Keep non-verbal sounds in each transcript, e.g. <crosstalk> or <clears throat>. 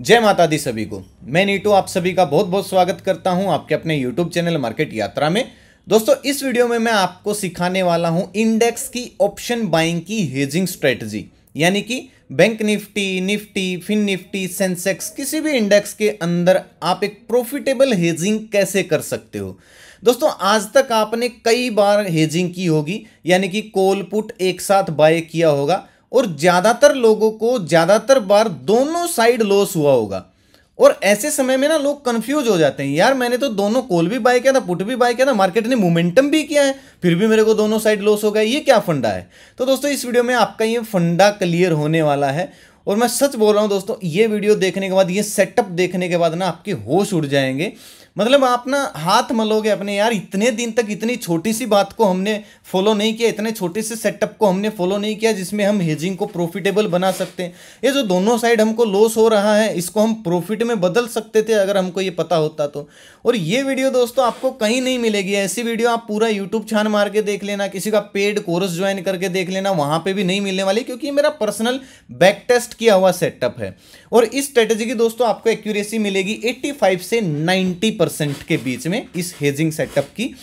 जय माता दी सभी को मैं नीटू आप सभी का बहुत बहुत स्वागत करता हूं आपके अपने यूट्यूब चैनल मार्केट यात्रा में दोस्तों इस वीडियो में मैं आपको सिखाने वाला हूं इंडेक्स की ऑप्शन बाइंग की हेजिंग स्ट्रेटजी यानी कि बैंक निफ्टी निफ्टी फिन निफ्टी सेंसेक्स किसी भी इंडेक्स के अंदर आप एक प्रॉफिटेबल हेजिंग कैसे कर सकते हो दोस्तों आज तक आपने कई बार हेजिंग की होगी यानी कि कोल पुट एक साथ बाय किया होगा और ज़्यादातर लोगों को ज़्यादातर बार दोनों साइड लॉस हुआ होगा और ऐसे समय में ना लोग कंफ्यूज हो जाते हैं यार मैंने तो दोनों कॉल भी बाय किया था पुट भी बाय किया था मार्केट ने मोमेंटम भी किया है फिर भी मेरे को दोनों साइड लॉस हो गया ये क्या फंडा है तो दोस्तों इस वीडियो में आपका ये फंडा क्लियर होने वाला है और मैं सच बोल रहा हूं दोस्तों ये वीडियो देखने के बाद ये सेटअप देखने के बाद ना आपके होश उड़ जाएंगे मतलब आप ना हाथ मलोगे अपने यार इतने दिन तक इतनी छोटी सी बात को हमने फॉलो नहीं किया इतने छोटे से सेटअप को हमने फॉलो नहीं किया जिसमें हम हेजिंग को प्रॉफिटेबल बना सकते हैं ये जो दोनों साइड हमको लॉस हो रहा है इसको हम प्रॉफिट में बदल सकते थे अगर हमको ये पता होता तो और ये वीडियो दोस्तों आपको कहीं नहीं मिलेगी ऐसी वीडियो आप पूरा यूट्यूब छान मार के देख लेना किसी का पेड कोर्स ज्वाइन करके देख लेना वहाँ पर भी नहीं मिलने वाली क्योंकि मेरा पर्सनल बैक टेस्ट किया हुआ सेटअप है और इस स्ट्रेटेजी की दोस्तों आपको एक्यूरेसी मिलेगी एट्टी से नाइन्टी परसेंट के बीच में इस हेजिंग सेटअप की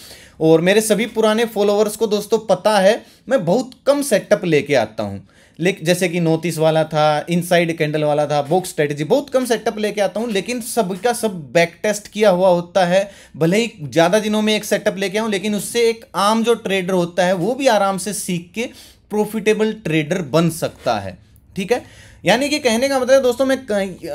और मेरे सभी पुराने फॉलोअर्स को दोस्तों पता है मैं बहुत कम सेटअप लेके आता हूँ लेकिन जैसे कि नोटिस वाला था इनसाइड कैंडल वाला था बॉक्स स्ट्रेटजी बहुत कम सेटअप लेके आता हूँ लेकिन सबका सब बैक टेस्ट किया हुआ होता है भले ही ज़्यादा दिनों में एक सेटअप लेके आऊँ लेकिन उससे एक आम जो ट्रेडर होता है वो भी आराम से सीख के प्रॉफिटेबल ट्रेडर बन सकता है ठीक है यानी कि कहने का मतलब दोस्तों मैं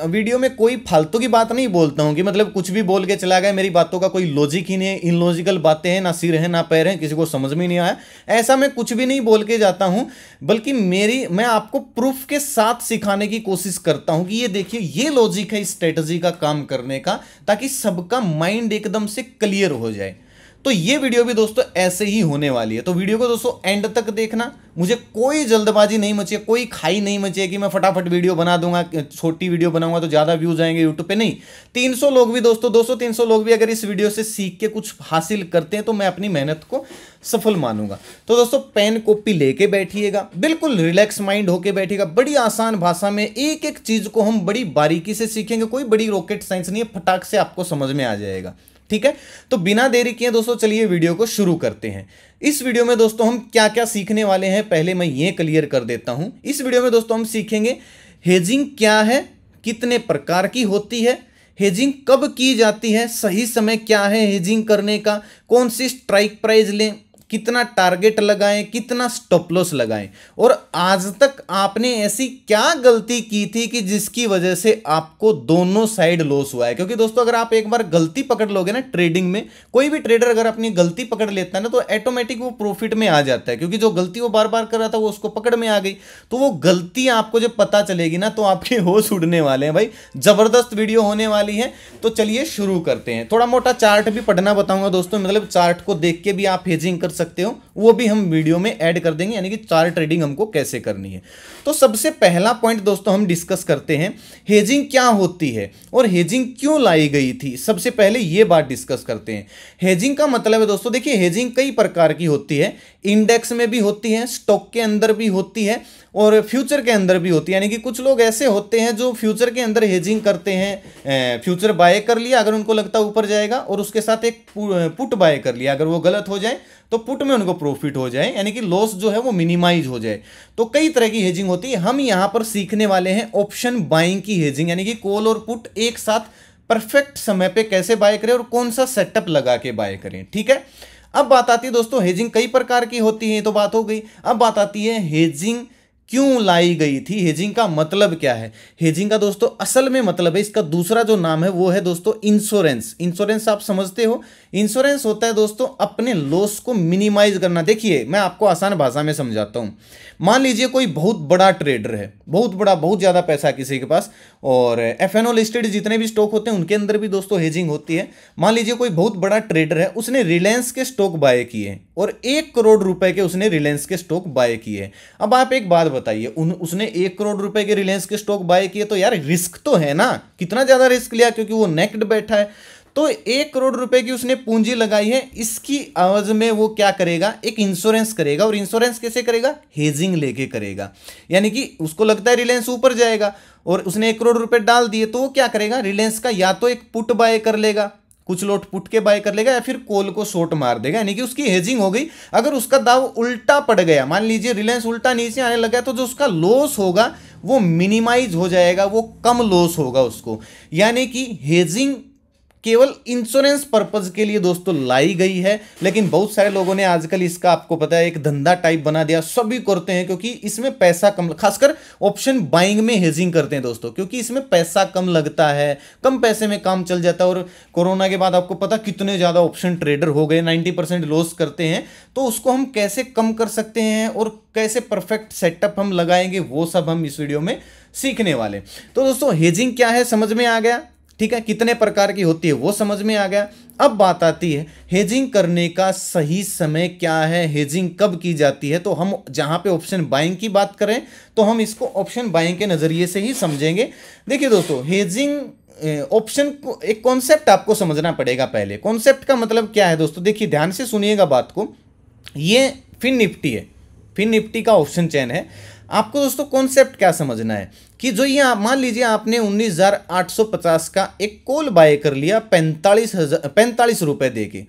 वीडियो में कोई फालतू की बात नहीं बोलता हूँ कि मतलब कुछ भी बोल के चला गया मेरी बातों का कोई लॉजिक ही नहीं है इनलॉजिकल बातें हैं ना सिर है ना पैर है किसी को समझ में नहीं आया ऐसा मैं कुछ भी नहीं बोल के जाता हूँ बल्कि मेरी मैं आपको प्रूफ के साथ सिखाने की कोशिश करता हूँ कि ये देखिए ये लॉजिक है स्ट्रेटजी का काम करने का ताकि सबका माइंड एकदम से क्लियर हो जाए तो ये वीडियो भी दोस्तों ऐसे ही होने वाली है तो वीडियो को दोस्तों एंड तक देखना मुझे कोई जल्दबाजी नहीं मचे कोई खाई नहीं मचे कि मैं फटाफट वीडियो बना दूंगा छोटी वीडियो बनाऊंगा तो ज़्यादा व्यूज आएंगे यूट्यूब पे नहीं 300 लोग भी दोस्तों 200 300 लोग भी अगर इस वीडियो से सीख के कुछ हासिल करते हैं तो मैं अपनी मेहनत को सफल मानूंगा तो दोस्तों पेन कॉपी लेके बैठिएगा बिल्कुल रिलैक्स माइंड होके बैठिएगा बड़ी आसान भाषा में एक एक चीज़ को हम बड़ी बारीकी से सीखेंगे कोई बड़ी रॉकेट साइंस नहीं है फटाक से आपको समझ में आ जाएगा ठीक है तो बिना देरी किए दोस्तों चलिए वीडियो को शुरू करते हैं इस वीडियो में दोस्तों हम क्या क्या सीखने वाले हैं पहले मैं ये क्लियर कर देता हूं इस वीडियो में दोस्तों हम सीखेंगे हेजिंग क्या है कितने प्रकार की होती है हेजिंग कब की जाती है सही समय क्या है हेजिंग करने का कौन सी स्ट्राइक प्राइज लें कितना टारगेट लगाएं कितना स्टॉप लॉस लगाएं और आज तक आपने ऐसी क्या गलती की थी कि जिसकी वजह से आपको दोनों साइड लॉस हुआ है क्योंकि दोस्तों अगर आप एक बार गलती पकड़ लोगे ना ट्रेडिंग में कोई भी ट्रेडर अगर अपनी गलती पकड़ लेता है ना तो ऑटोमेटिक वो प्रॉफिट में आ जाता है क्योंकि जो गलती वो बार बार कर रहा था वो उसको पकड़ में आ गई तो वो गलती आपको जब पता चलेगी ना तो आपके होश उड़ने वाले हैं भाई जबरदस्त वीडियो होने वाली है तो चलिए शुरू करते हैं थोड़ा मोटा चार्ट भी पढ़ना बताऊंगा दोस्तों मतलब चार्ट को देख के भी आप हेजिंग कर सकते हो वो भी हम वीडियो में ऐड कर देंगे यानी कि चार ट्रेडिंग हमको कैसे करनी है तो सबसे पहला पॉइंट दोस्तों हम डिस्कस करते हैं हेजिंग क्या होती है और हेजिंग क्यों लाई गई थी सबसे पहले ये बात डिस्कस करते हैं हेजिंग का मतलब है दोस्तों देखिए हेजिंग कई प्रकार की होती है इंडेक्स में भी होती है स्टॉक के अंदर भी होती है और फ्यूचर के अंदर भी होती है यानी कि कुछ लोग ऐसे होते हैं जो फ्यूचर के अंदर हेजिंग करते हैं फ्यूचर बाय कर लिया अगर उनको लगता ऊपर जाएगा और उसके साथ एक पुट बाय कर लिया अगर वो गलत हो जाए तो पुट में उनको प्रॉफिट हो जाए यानी कि लॉस जो है वो मिनिमाइज हो जाए तो कई तरह की हेजिंग होती है हम यहाँ पर सीखने वाले हैं ऑप्शन बाइंग की हेजिंग यानी कि कॉल और पुट एक साथ परफेक्ट समय पर कैसे बाय करें और कौन सा सेटअप लगा के बाय करें ठीक है अब बात आती है दोस्तों हेजिंग कई प्रकार की होती है तो बात हो गई अब बात आती है हेजिंग क्यों लाई गई थी हेजिंग का मतलब क्या है हेजिंग का दोस्तों असल में मतलब है इसका दूसरा जो नाम है वो है दोस्तों इंश्योरेंस इंश्योरेंस आप समझते हो इंश्योरेंस होता है दोस्तों अपने लॉस को मिनिमाइज करना देखिए मैं आपको आसान भाषा में समझाता हूं मान लीजिए कोई बहुत बड़ा ट्रेडर है बहुत बड़ा बहुत ज़्यादा पैसा किसी के पास और एफ एन लिस्टेड जितने भी स्टॉक होते हैं उनके अंदर भी दोस्तों हेजिंग होती है मान लीजिए कोई बहुत बड़ा ट्रेडर है उसने रिलायंस के स्टॉक बाय किए और एक करोड़ रुपए के उसने रिलायंस के स्टॉक बाय किए अब आप एक बात बताइए उन उसने एक करोड़ रुपए के रिलायंस के स्टॉक बाय किए तो यार रिस्क तो है ना कितना ज़्यादा रिस्क लिया क्योंकि वो नेक्ड बैठा है तो एक करोड़ रुपए की उसने पूंजी लगाई है इसकी आवाज में वो क्या करेगा एक इंश्योरेंस करेगा और इंश्योरेंस कैसे करेगा हेजिंग लेके करेगा यानी कि उसको लगता है रिलायंस ऊपर जाएगा और उसने एक करोड़ रुपए डाल दिए तो वो क्या करेगा रिलायंस का या तो एक पुट बाय कर लेगा कुछ लोट पुट के बाय कर लेगा या फिर कोल को शॉर्ट मार देगा यानी कि उसकी हेजिंग हो गई अगर उसका दाव उल्टा पड़ गया मान लीजिए रिलायंस उल्टा नीचे आने लगा तो जो उसका लॉस होगा वो मिनिमाइज हो जाएगा वो कम लॉस होगा उसको यानी कि हेजिंग केवल इंश्योरेंस पर्पज के लिए दोस्तों लाई गई है लेकिन बहुत सारे लोगों ने आजकल इसका आपको पता है एक धंधा टाइप बना दिया सभी करते हैं क्योंकि इसमें पैसा कम खासकर ऑप्शन बाइंग में हेजिंग करते हैं दोस्तों क्योंकि इसमें पैसा कम लगता है कम पैसे में काम चल जाता है और कोरोना के बाद आपको पता कितने ज़्यादा ऑप्शन ट्रेडर हो गए नाइन्टी लॉस करते हैं तो उसको हम कैसे कम कर सकते हैं और कैसे परफेक्ट सेटअप हम लगाएंगे वो सब हम इस वीडियो में सीखने वाले तो दोस्तों हेजिंग क्या है समझ में आ गया ठीक है कितने प्रकार की होती है वो समझ में आ गया अब बात आती है हेजिंग करने का सही समय क्या है हेजिंग कब की जाती है तो हम जहां पे ऑप्शन बाइंग की बात करें तो हम इसको ऑप्शन बाइंग के नज़रिए से ही समझेंगे देखिए दोस्तों हेजिंग ऑप्शन को एक कॉन्सेप्ट आपको समझना पड़ेगा पहले कॉन्सेप्ट का मतलब क्या है दोस्तों देखिए ध्यान से सुनिएगा बात को ये फिन निफ्टी है फिन निफ्टी का ऑप्शन चैन है आपको दोस्तों कॉन्सेप्ट क्या समझना है कि जो ये मान लीजिए आपने 19,850 का एक कोल बाय कर लिया पैंतालीस हजार पैंतालीस रुपये दे के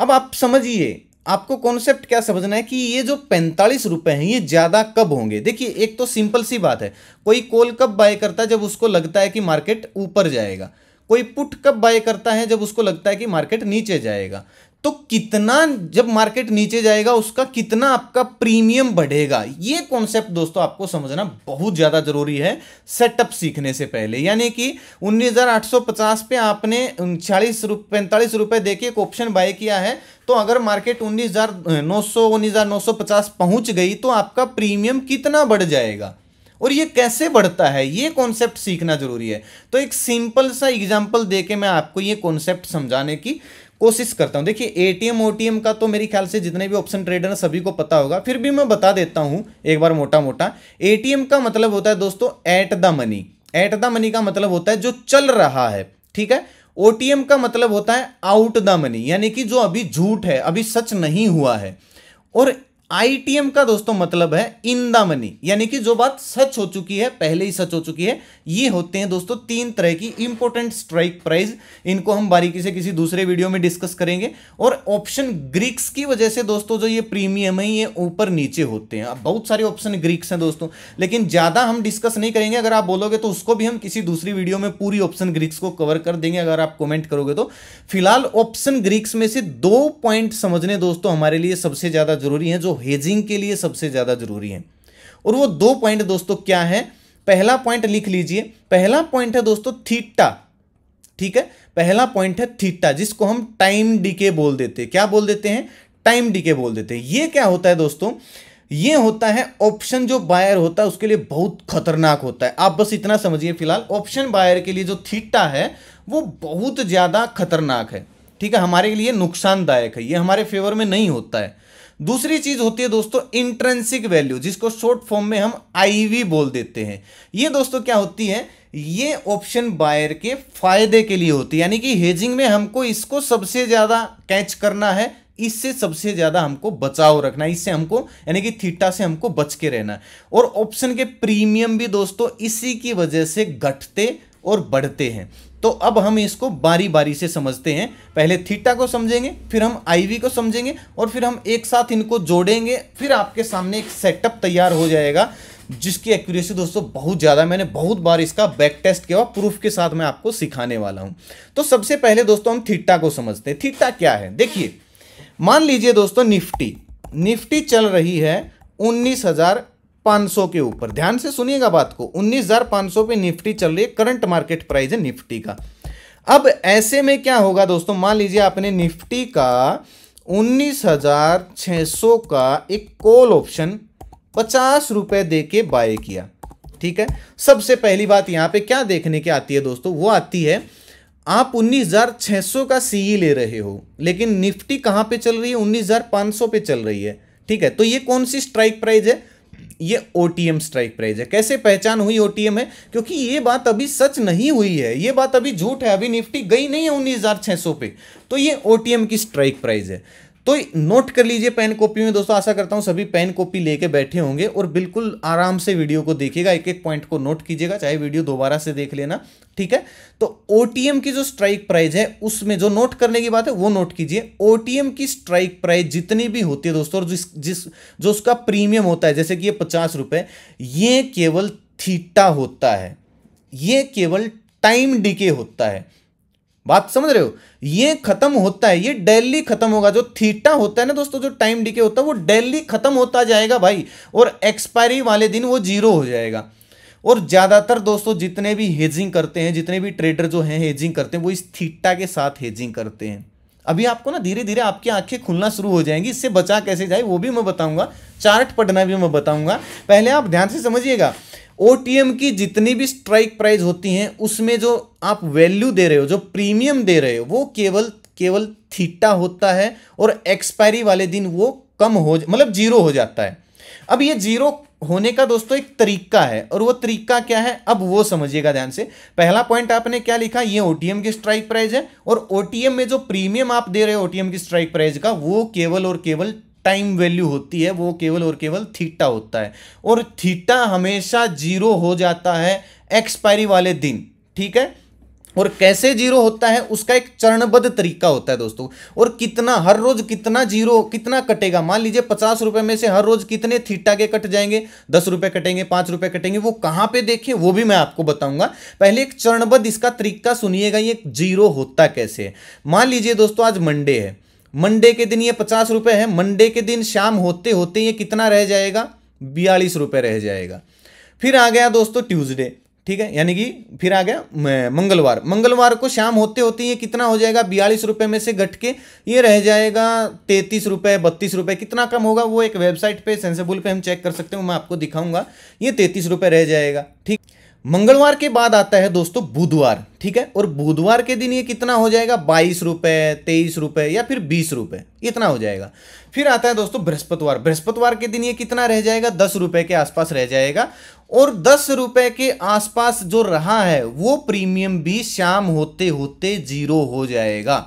अब आप समझिए आपको कॉन्सेप्ट क्या समझना है कि ये जो पैंतालीस रुपये हैं ये ज़्यादा कब होंगे देखिए एक तो सिंपल सी बात है कोई कोल कब बाय करता है जब उसको लगता है कि मार्केट ऊपर जाएगा कोई पुट कब बाय करता है जब उसको लगता है कि मार्केट नीचे जाएगा तो कितना जब मार्केट नीचे जाएगा उसका कितना आपका प्रीमियम बढ़ेगा ये कॉन्सेप्ट दोस्तों आपको समझना बहुत ज़्यादा जरूरी है सेटअप सीखने से पहले यानी कि 19,850 पे आपने चालीस रुप पैंतालीस रुपये दे एक ऑप्शन बाय किया है तो अगर मार्केट उन्नीस हज़ार नौ उन्नीस हज़ार नौ सौ पचास गई तो आपका प्रीमियम कितना बढ़ जाएगा और ये कैसे बढ़ता है ये कॉन्सेप्ट सीखना जरूरी है तो एक सिंपल सा एग्जाम्पल दे के मैं आपको ये कॉन्सेप्ट समझाने की कोशिश करता हूं देखिए एटीएम ओटीएम का तो मेरे ख्याल से जितने भी ऑप्शन ट्रेडर हैं सभी को पता होगा फिर भी मैं बता देता हूं एक बार मोटा मोटा एटीएम का मतलब होता है दोस्तों at the money at the money का मतलब होता है जो चल रहा है ठीक है ओटीएम का मतलब होता है आउट द मनी यानी कि जो अभी झूठ है अभी सच नहीं हुआ है और आईटीएम का दोस्तों मतलब है इन द मनी यानी कि जो बात सच हो चुकी है पहले ही सच हो चुकी है ये होते हैं दोस्तों तीन तरह की इंपोर्टेंट स्ट्राइक प्राइस इनको हम बारीकी से किसी दूसरे वीडियो में डिस्कस करेंगे और ऑप्शन ग्रीक्स की वजह से दोस्तों जो ये प्रीमियम है ये ऊपर नीचे होते हैं अब बहुत सारे ऑप्शन ग्रीक्स हैं दोस्तों लेकिन ज़्यादा हम डिस्कस नहीं करेंगे अगर आप बोलोगे तो उसको भी हम किसी दूसरी वीडियो में पूरी ऑप्शन ग्रीक्स को कवर कर देंगे अगर आप कॉमेंट करोगे तो फिलहाल ऑप्शन ग्रीक्स में से दो पॉइंट समझने दोस्तों हमारे लिए सबसे ज़्यादा जरूरी है जो हेजिंग के लिए सबसे ज़्यादा जरूरी है और वो दो पॉइंट दोस्तों क्या है पहला पॉइंट लिख लीजिए पहला पॉइंट है दोस्तों थीटा ठीक है पहला पॉइंट है थीटा जिसको हम टाइम डीके बोल देते क्या बोल देते हैं टाइम डीके बोल देते हैं ये क्या होता है दोस्तों ये होता है ऑप्शन जो बायर होता है उसके लिए बहुत खतरनाक होता है आप बस इतना समझिए फिलहाल ऑप्शन बायर के लिए जो थीटा है वो बहुत ज़्यादा खतरनाक है ठीक है हमारे लिए नुकसानदायक है ये हमारे फेवर में नहीं होता है दूसरी चीज होती है दोस्तों इंट्रेंसिक वैल्यू जिसको शॉर्ट फॉर्म में हम आईवी बोल देते हैं ये दोस्तों क्या होती है ये ऑप्शन बायर के फायदे के लिए होती है यानी कि हेजिंग में हमको इसको सबसे ज्यादा कैच करना है इससे सबसे ज्यादा हमको बचाव रखना इससे हमको यानी कि थीटा से हमको बच के रहना और ऑप्शन के प्रीमियम भी दोस्तों इसी की वजह से घटते और बढ़ते हैं तो अब हम इसको बारी बारी से समझते हैं पहले थीटा को समझेंगे फिर हम आईवी को समझेंगे और फिर हम एक साथ इनको जोड़ेंगे फिर आपके सामने एक सेटअप तैयार हो जाएगा जिसकी एक्यूरेसी दोस्तों बहुत ज़्यादा मैंने बहुत बार इसका बैक टेस्ट के बाद प्रूफ के साथ मैं आपको सिखाने वाला हूँ तो सबसे पहले दोस्तों हम थीटा को समझते हैं थीटा क्या है देखिए मान लीजिए दोस्तों निफ्टी निफ्टी चल रही है उन्नीस हजार 500 के ऊपर ध्यान से सुनिएगा बात को 19,500 पे निफ्टी चल रही है करंट मार्केट प्राइस है निफ्टी का अब ऐसे में क्या होगा दोस्तों मान लीजिए आपने निफ्टी का 19,600 का एक कॉल ऑप्शन पचास रुपए दे के बाय किया ठीक है सबसे पहली बात यहां पे क्या देखने की आती है दोस्तों वो आती है आप 19,600 का सीई e ले रहे हो लेकिन निफ्टी कहां पे चल रही है 19,500 पे चल रही है ठीक है तो ये कौन सी स्ट्राइक प्राइस है ये ओ स्ट्राइक प्राइस है कैसे पहचान हुई ओ है क्योंकि ये बात अभी सच नहीं हुई है ये बात अभी झूठ है अभी निफ्टी गई नहीं है उन्नीस पे तो ये ओ की स्ट्राइक प्राइस है तो नोट कर लीजिए पेन कॉपी में दोस्तों आशा करता हूँ सभी पेन कॉपी लेके बैठे होंगे और बिल्कुल आराम से वीडियो को देखिएगा एक एक पॉइंट को नोट कीजिएगा चाहे वीडियो दोबारा से देख लेना ठीक है तो ओ की जो स्ट्राइक प्राइज है उसमें जो नोट करने की बात है वो नोट कीजिए ओ की स्ट्राइक प्राइज जितनी भी होती है दोस्तों और जिस जिस जो उसका प्रीमियम होता है जैसे कि ये पचास ये केवल थीटा होता है ये केवल टाइम डिके होता है बात समझ रहे हो ये खत्म होता है ये डेली खत्म होगा जो थीटा होता है ना दोस्तों जो टाइम डीके होता है वो डेली खत्म होता जाएगा भाई और एक्सपायरी वाले दिन वो जीरो हो जाएगा और ज़्यादातर दोस्तों जितने भी हेजिंग करते हैं जितने भी ट्रेडर जो हैं हेजिंग करते हैं वो इस थीटा के साथ हेजिंग करते हैं अभी आपको ना धीरे धीरे आपकी आंखें खुलना शुरू हो जाएंगी इससे बचा कैसे जाए वो भी मैं बताऊंगा चार्ट पढ़ना भी मैं बताऊंगा पहले आप ध्यान से समझिएगा ओ की जितनी भी स्ट्राइक प्राइस होती हैं उसमें जो आप वैल्यू दे रहे हो जो प्रीमियम दे रहे हो वो केवल केवल थीटा होता है और एक्सपायरी वाले दिन वो कम हो मतलब जीरो हो जाता है अब ये जीरो होने का दोस्तों एक तरीका है और वो तरीका क्या है अब वो समझिएगा ध्यान से पहला पॉइंट आपने क्या लिखा ये ओटीएम की स्ट्राइक प्राइस है और ओटीएम में जो प्रीमियम आप दे रहे हो ओटीएम की स्ट्राइक प्राइस का वो केवल और केवल टाइम वैल्यू होती है वो केवल और केवल थीटा होता है और थीटा हमेशा जीरो हो जाता है एक्सपायरी वाले दिन ठीक है और कैसे जीरो होता है उसका एक चरणबद्ध तरीका होता है दोस्तों और कितना हर रोज कितना जीरो कितना कटेगा मान लीजिए पचास रुपए में से हर रोज कितने थीटा के कट जाएंगे दस रुपए कटेंगे पांच रुपए कटेंगे वो कहाँ पे देखिए वो भी मैं आपको बताऊंगा पहले एक चरणबद्ध इसका तरीका सुनिएगा ये जीरो होता कैसे मान लीजिए दोस्तों आज मंडे है मंडे के दिन ये पचास रुपये है मंडे के दिन शाम होते होते ये कितना रह जाएगा बयालीस रुपये रह जाएगा फिर आ गया दोस्तों ट्यूसडे ठीक है यानी कि फिर आ गया मंगलवार मंगलवार को शाम होते होते ये कितना हो जाएगा बयालीस रुपये में से घट के ये रह जाएगा तैंतीस रुपये बत्तीस रुपये कितना कम होगा वो एक वेबसाइट पे सेंसेबुल पे हम चेक कर सकते हैं मैं आपको दिखाऊंगा ये तैंतीस रुपये रह जाएगा ठीक मंगलवार के बाद आता है दोस्तों बुधवार ठीक है और बुधवार के दिन ये कितना हो जाएगा बाईस रुपए तेईस रुपए या फिर बीस रुपए इतना हो जाएगा फिर आता है दोस्तों बृहस्पतिवार बृहस्पतिवार के दिन ये कितना रह जाएगा दस रुपए के आसपास रह जाएगा और दस रुपए के आसपास जो रहा है वो प्रीमियम भी शाम होते होते जीरो हो जाएगा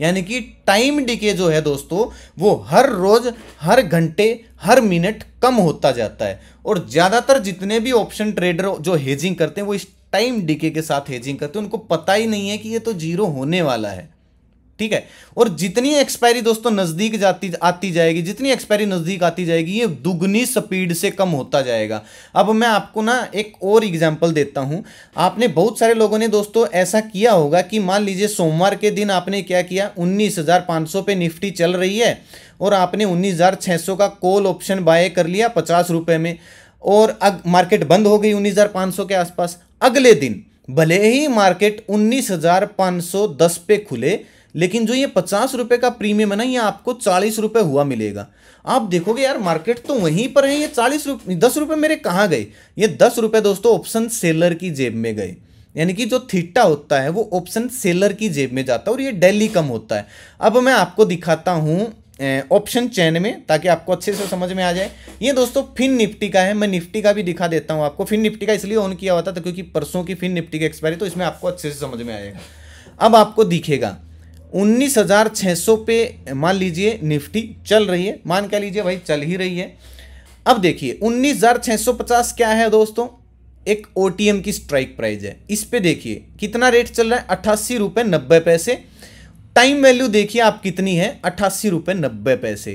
यानी कि टाइम डिके जो है दोस्तों वो हर रोज हर घंटे हर मिनट कम होता जाता है और ज़्यादातर जितने भी ऑप्शन ट्रेडर जो हेजिंग करते हैं वो इस टाइम डीके के साथ हेजिंग करते हैं उनको पता ही नहीं है कि ये तो जीरो होने वाला है ठीक है और जितनी एक्सपायरी दोस्तों नज़दीक जाती आती जाएगी जितनी एक्सपायरी नज़दीक आती जाएगी ये दुगनी स्पीड से कम होता जाएगा अब मैं आपको ना एक और एग्जांपल देता हूं आपने बहुत सारे लोगों ने दोस्तों ऐसा किया होगा कि मान लीजिए सोमवार के दिन आपने क्या किया उन्नीस हज़ार पे निफ्टी चल रही है और आपने उन्नीस हज़ार सौ का कॉल ऑप्शन बाय कर लिया पचास रुपये में और अग मार्केट बंद हो गई उन्नीस हज़ार सौ के आसपास अगले दिन भले ही मार्केट उन्नीस हज़ार पाँच सौ दस पे खुले लेकिन जो ये पचास रुपये का प्रीमियम है ना ये आपको चालीस रुपये हुआ मिलेगा आप देखोगे यार मार्केट तो वहीं पर है ये चालीस रुप दस रुपये मेरे कहाँ गए ये दस रुपये दोस्तों ऑप्शन सेलर की जेब में गए यानी कि जो थीटा होता है वो ऑप्शन सेलर की जेब में जाता है और ये डेली कम होता है अब मैं आपको दिखाता हूँ ऑप्शन चैन में ताकि आपको अच्छे से समझ में आ जाए ये दोस्तों फिन निफ्टी का है मैं निफ्टी का भी दिखा देता हूँ आपको फिन निफ्टी का इसलिए ऑन किया हुआ था तो क्योंकि परसों की फिन निफ्टी की एक्सपायरी तो इसमें आपको अच्छे से समझ में आएगा अब आपको दिखेगा उन्नीस हज़ार छः सौ पे मान लीजिए निफ्टी चल रही है मान क्या लीजिए भाई चल ही रही है अब देखिए उन्नीस हज़ार छह सौ पचास क्या है दोस्तों एक ओ की स्ट्राइक प्राइज है इस पे देखिए कितना रेट चल रहा है अट्ठासी रुपये नब्बे पैसे टाइम वैल्यू देखिए आप कितनी है अट्ठासी रुपये नब्बे पैसे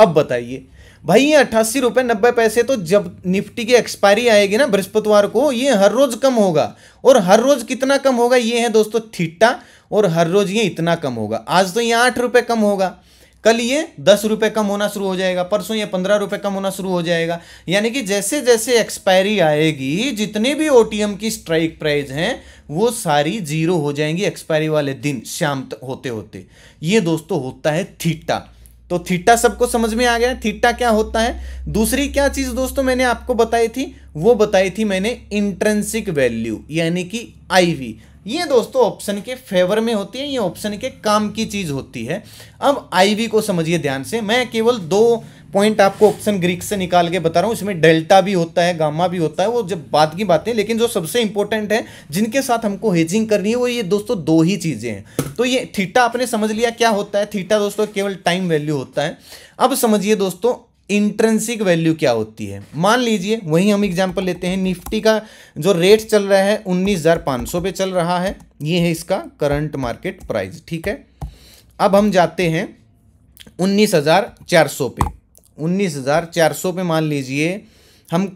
अब बताइए भाई ये अट्ठासी रुपये नब्बे पैसे तो जब निफ्टी की एक्सपायरी आएगी ना बृहस्पतिवार को ये हर रोज कम होगा और हर रोज कितना कम होगा ये है दोस्तों थीटा और हर रोज ये इतना कम होगा आज तो ये आठ रुपये कम होगा कल ये दस रुपये कम होना शुरू हो जाएगा परसों ये पंद्रह रुपये कम होना शुरू हो जाएगा यानी कि जैसे जैसे एक्सपायरी आएगी जितने भी ओ की स्ट्राइक प्राइस हैं वो सारी जीरो हो जाएंगी एक्सपायरी वाले दिन शाम होते होते ये दोस्तों होता है थीटा तो थीटा सबको समझ में आ गया थीटा क्या होता है दूसरी क्या चीज दोस्तों मैंने आपको बताई थी वो बताई थी मैंने इंट्रेंसिक वैल्यू यानी कि आईवी ये दोस्तों ऑप्शन के फेवर में होती है ये ऑप्शन के काम की चीज़ होती है अब आईवी को समझिए ध्यान से मैं केवल दो पॉइंट आपको ऑप्शन ग्रीक से निकाल के बता रहा हूँ इसमें डेल्टा भी होता है गामा भी होता है वो जब बात की बातें लेकिन जो सबसे इंपॉर्टेंट है जिनके साथ हमको हेजिंग करनी है वो ये दोस्तों दो ही चीज़ें हैं तो ये थीटा आपने समझ लिया क्या होता है थीटा दोस्तों केवल टाइम वैल्यू होता है अब समझिए दोस्तों इंट्रेंसिक वैल्यू क्या होती है मान लीजिए वही हम एग्जाम्पल लेते हैं निफ्टी का जो रेट चल रहा है उन्नीस हज़ार पाँच सौ पे चल रहा है ये है इसका करंट मार्केट प्राइस ठीक है अब हम जाते हैं उन्नीस हज़ार चार सौ पे उन्नीस हज़ार चार सौ पे मान लीजिए हम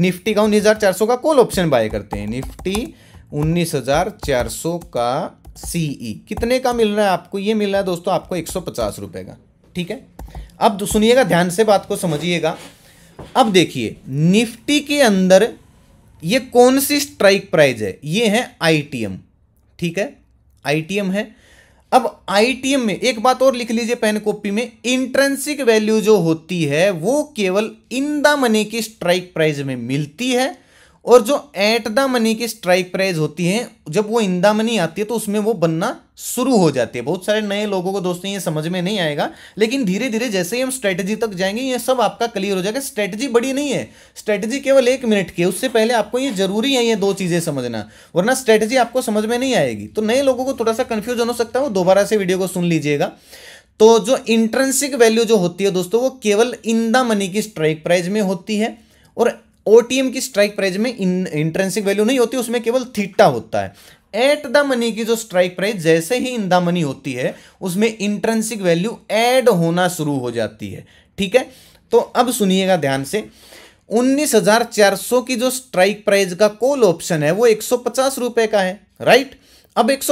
निफ्टी का उन्नीस हज़ार चार सौ का कॉल ऑप्शन बाय करते हैं निफ्टी उन्नीस हज़ार चार सौ का सीई e. कितने का मिल रहा है आपको ये मिल रहा है दोस्तों आपको एक सौ पचास रुपए का ठीक है अब सुनिएगा ध्यान से बात को समझिएगा अब देखिए निफ्टी के अंदर ये कौन सी स्ट्राइक प्राइज है ये है आईटीएम ठीक है आईटीएम है अब आईटीएम में एक बात और लिख लीजिए पेन कॉपी में इंट्रेंसिक वैल्यू जो होती है वो केवल इन द मनी की स्ट्राइक प्राइज में मिलती है और जो एट द मनी की स्ट्राइक प्राइस होती है जब वो इन द मनी आती है तो उसमें वो बनना शुरू हो जाती है बहुत सारे नए लोगों को दोस्तों ये समझ में नहीं आएगा लेकिन धीरे धीरे जैसे ही हम स्ट्रेटजी तक जाएंगे ये सब आपका क्लियर हो जाएगा स्ट्रेटजी बड़ी नहीं है स्ट्रेटजी केवल एक मिनट की उससे पहले आपको ये जरूरी है ये दो चीज़ें समझना वरना स्ट्रेटजी आपको समझ में नहीं आएगी तो नए लोगों को थोड़ा सा कंफ्यूज हो सकता है वो दोबारा से वीडियो को सुन लीजिएगा तो जो इंट्रेंसिक वैल्यू जो होती है दोस्तों वो केवल इन द मनी की स्ट्राइक प्राइज में होती है और ओटीएम की स्ट्राइक प्राइस में इंट्रेंसिक वैल्यू नहीं होती उसमें केवल थीटा होता है एट द मनी की जो स्ट्राइक प्राइस जैसे ही इन द मनी होती है उसमें इंट्रेंसिक वैल्यू एड होना शुरू हो जाती है ठीक है तो अब सुनिएगा ध्यान से 19,400 की जो स्ट्राइक प्राइस का कॉल ऑप्शन है वो एक रुपए का है राइट अब एक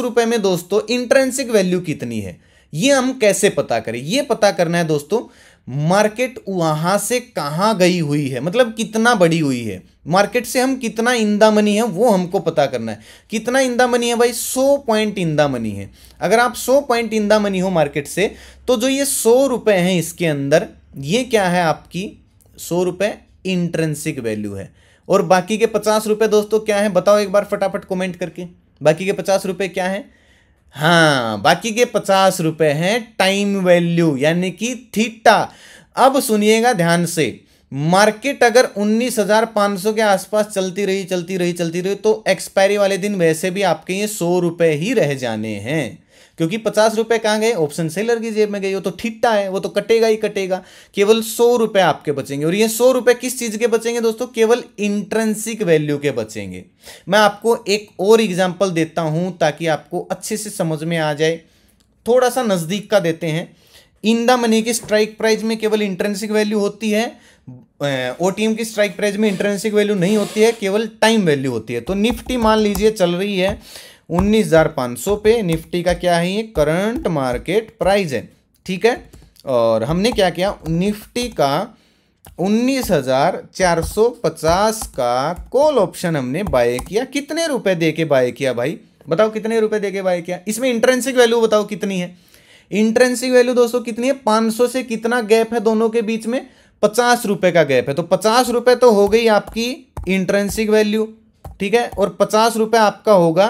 रुपए में दोस्तों इंट्रेंसिक वैल्यू कितनी है ये हम कैसे पता करें ये पता करना है दोस्तों मार्केट वहाँ से कहाँ गई हुई है मतलब कितना बड़ी हुई है मार्केट से हम कितना इंदा मनी है वो हमको पता करना है कितना इंदा मनी है भाई सौ पॉइंट इंदा मनी है अगर आप सौ पॉइंट इंदा मनी हो मार्केट से तो जो ये सौ रुपये हैं इसके अंदर ये क्या है आपकी सौ रुपये इंट्रेंसिक वैल्यू है और बाकी के पचास रुपये दोस्तों क्या है बताओ एक बार फटाफट कॉमेंट करके बाकी के पचास रुपये क्या है हाँ बाकी के पचास रुपए हैं टाइम वैल्यू यानी कि थीटा अब सुनिएगा ध्यान से मार्केट अगर 19,500 के आसपास चलती रही चलती रही चलती रही तो एक्सपायरी वाले दिन वैसे भी आपके ये सौ रुपये ही रह जाने हैं क्योंकि पचास रुपये कहाँ गए ऑप्शन सेलर की जेब में गए वो तो ठिट्टा है वो तो कटेगा ही कटेगा केवल सौ रुपये आपके बचेंगे और ये सौ रुपये किस चीज़ के बचेंगे दोस्तों केवल इंट्रेंसिक वैल्यू के बचेंगे मैं आपको एक और एग्जाम्पल देता हूँ ताकि आपको अच्छे से समझ में आ जाए थोड़ा सा नज़दीक का देते हैं इन द मनी की स्ट्राइक प्राइस में केवल इंट्रेंसिक वैल्यू होती है ओ की स्ट्राइक प्राइस में इंट्रेंसिक वैल्यू नहीं होती है केवल टाइम वैल्यू होती है तो निफ्टी मान लीजिए चल रही है 19,500 पे निफ्टी का क्या है ये करंट मार्केट प्राइस है ठीक है और हमने क्या किया निफ्टी का 19,450 का कॉल ऑप्शन हमने बाय किया कितने रुपए दे के बाय किया भाई बताओ कितने रुपए दे के बाय किया इसमें इंट्रेंसिक वैल्यू बताओ कितनी है इंट्रेंसिक वैल्यू दोस्तों कितनी है 500 से कितना गैप है दोनों के बीच में पचास रुपए का गैप है तो पचास रुपए तो हो गई आपकी इंट्रेंसिक वैल्यू ठीक है और पचास रुपए आपका होगा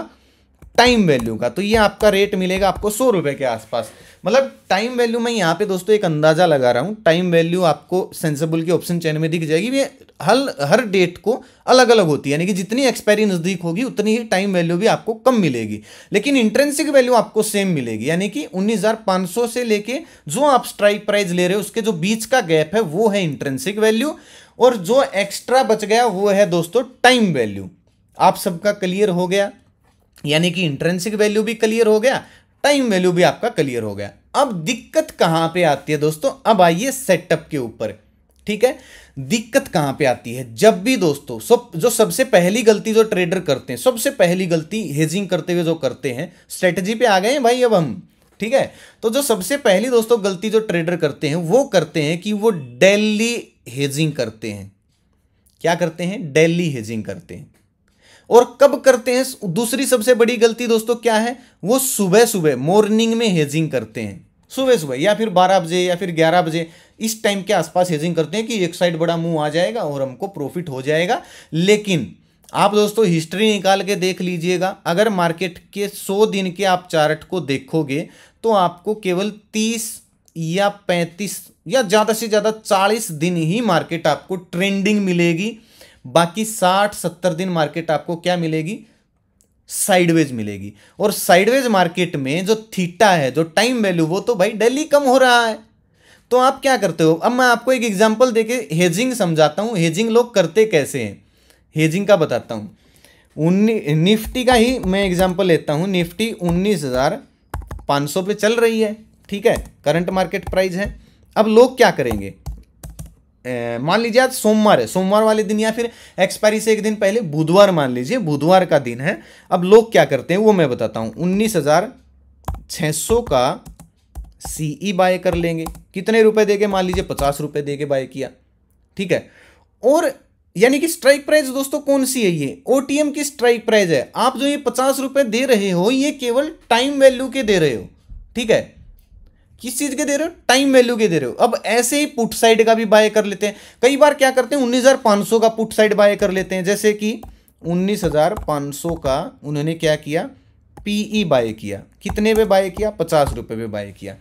टाइम वैल्यू का तो ये आपका रेट मिलेगा आपको सौ रुपये के आसपास मतलब टाइम वैल्यू मैं यहाँ पे दोस्तों एक अंदाज़ा लगा रहा हूँ टाइम वैल्यू आपको सेंसेबल की ऑप्शन चैन में दिख जाएगी ये हल हर डेट को अलग अलग होती है यानी कि जितनी एक्सपायरी नज़दीक होगी उतनी ही टाइम वैल्यू भी आपको कम मिलेगी लेकिन इंट्रेंसिक वैल्यू आपको सेम मिलेगी यानी कि 19,500 से लेके जो आप स्ट्राइक प्राइस ले रहे हो उसके जो बीच का गैप है वो है इंट्रेंसिक वैल्यू और जो एक्स्ट्रा बच गया वो है दोस्तों टाइम वैल्यू आप सबका क्लियर हो गया यानी कि इंट्रेंसिक वैल्यू भी क्लियर हो गया टाइम वैल्यू भी आपका क्लियर हो गया अब दिक्कत कहाँ पे आती है दोस्तों अब आइए सेटअप के ऊपर ठीक है दिक्कत कहाँ पे आती है जब भी दोस्तों सब जो सबसे पहली गलती जो ट्रेडर करते हैं सबसे पहली गलती हेजिंग करते हुए जो करते हैं स्ट्रेटजी पे आ गए हैं भाई अब हम ठीक है तो जो सबसे पहली दोस्तों गलती जो ट्रेडर करते हैं वो करते हैं कि वो डेली हेजिंग करते हैं क्या करते हैं डेली हेजिंग करते हैं और कब करते हैं दूसरी सबसे बड़ी गलती दोस्तों क्या है वो सुबह सुबह मॉर्निंग में हेजिंग करते हैं सुबह सुबह या फिर बारह बजे या फिर ग्यारह बजे इस टाइम के आसपास हेजिंग करते हैं कि एक साइड बड़ा मुंह आ जाएगा और हमको प्रॉफिट हो जाएगा लेकिन आप दोस्तों हिस्ट्री निकाल के देख लीजिएगा अगर मार्केट के 100 दिन के आप चार्ट को देखोगे तो आपको केवल 30 या 35 या ज़्यादा से ज़्यादा 40 दिन ही मार्केट आपको ट्रेंडिंग मिलेगी बाकी साठ सत्तर दिन मार्केट आपको क्या मिलेगी साइडवेज मिलेगी और साइडवेज मार्केट में जो थीटा है जो टाइम वैल्यू वो तो भाई डेली कम हो रहा है तो आप क्या करते हो अब मैं आपको एक एग्जाम्पल देके हेजिंग समझाता हूँ हेजिंग लोग करते कैसे हैं हेजिंग का बताता हूँ उन्नी निफ्टी का ही मैं एग्जाम्पल लेता हूँ निफ्टी उन्नीस हज़ार पाँच सौ पे चल रही है ठीक है करंट मार्केट प्राइस है अब लोग क्या करेंगे मान लीजिए आज सोमवार है सोमवार वाले दिन या फिर एक्सपायरी से एक दिन पहले बुधवार मान लीजिए बुधवार का दिन है अब लोग क्या करते हैं वो मैं बताता हूँ उन्नीस हजार छः सौ का सीई बाय e कर लेंगे कितने रुपए दे के मान लीजिए पचास रुपए के बाय किया ठीक है और यानी कि स्ट्राइक प्राइस दोस्तों कौन सी है ये ओटीएम की स्ट्राइक प्राइस है आप जो ये पचास रुपए दे रहे हो ये केवल टाइम वैल्यू के दे रहे हो ठीक है किस चीज़ के दे रहे हो टाइम वैल्यू के दे रहे हो अब ऐसे ही पुट साइड का भी बाय कर लेते हैं कई बार क्या करते हैं उन्नीस हज़ार पाँच सौ का पुट साइड बाय कर लेते हैं जैसे कि उन्नीस हज़ार पाँच सौ का उन्होंने क्या किया पीई बाय e किया कितने पे बाय किया पचास रुपये पे बाय किया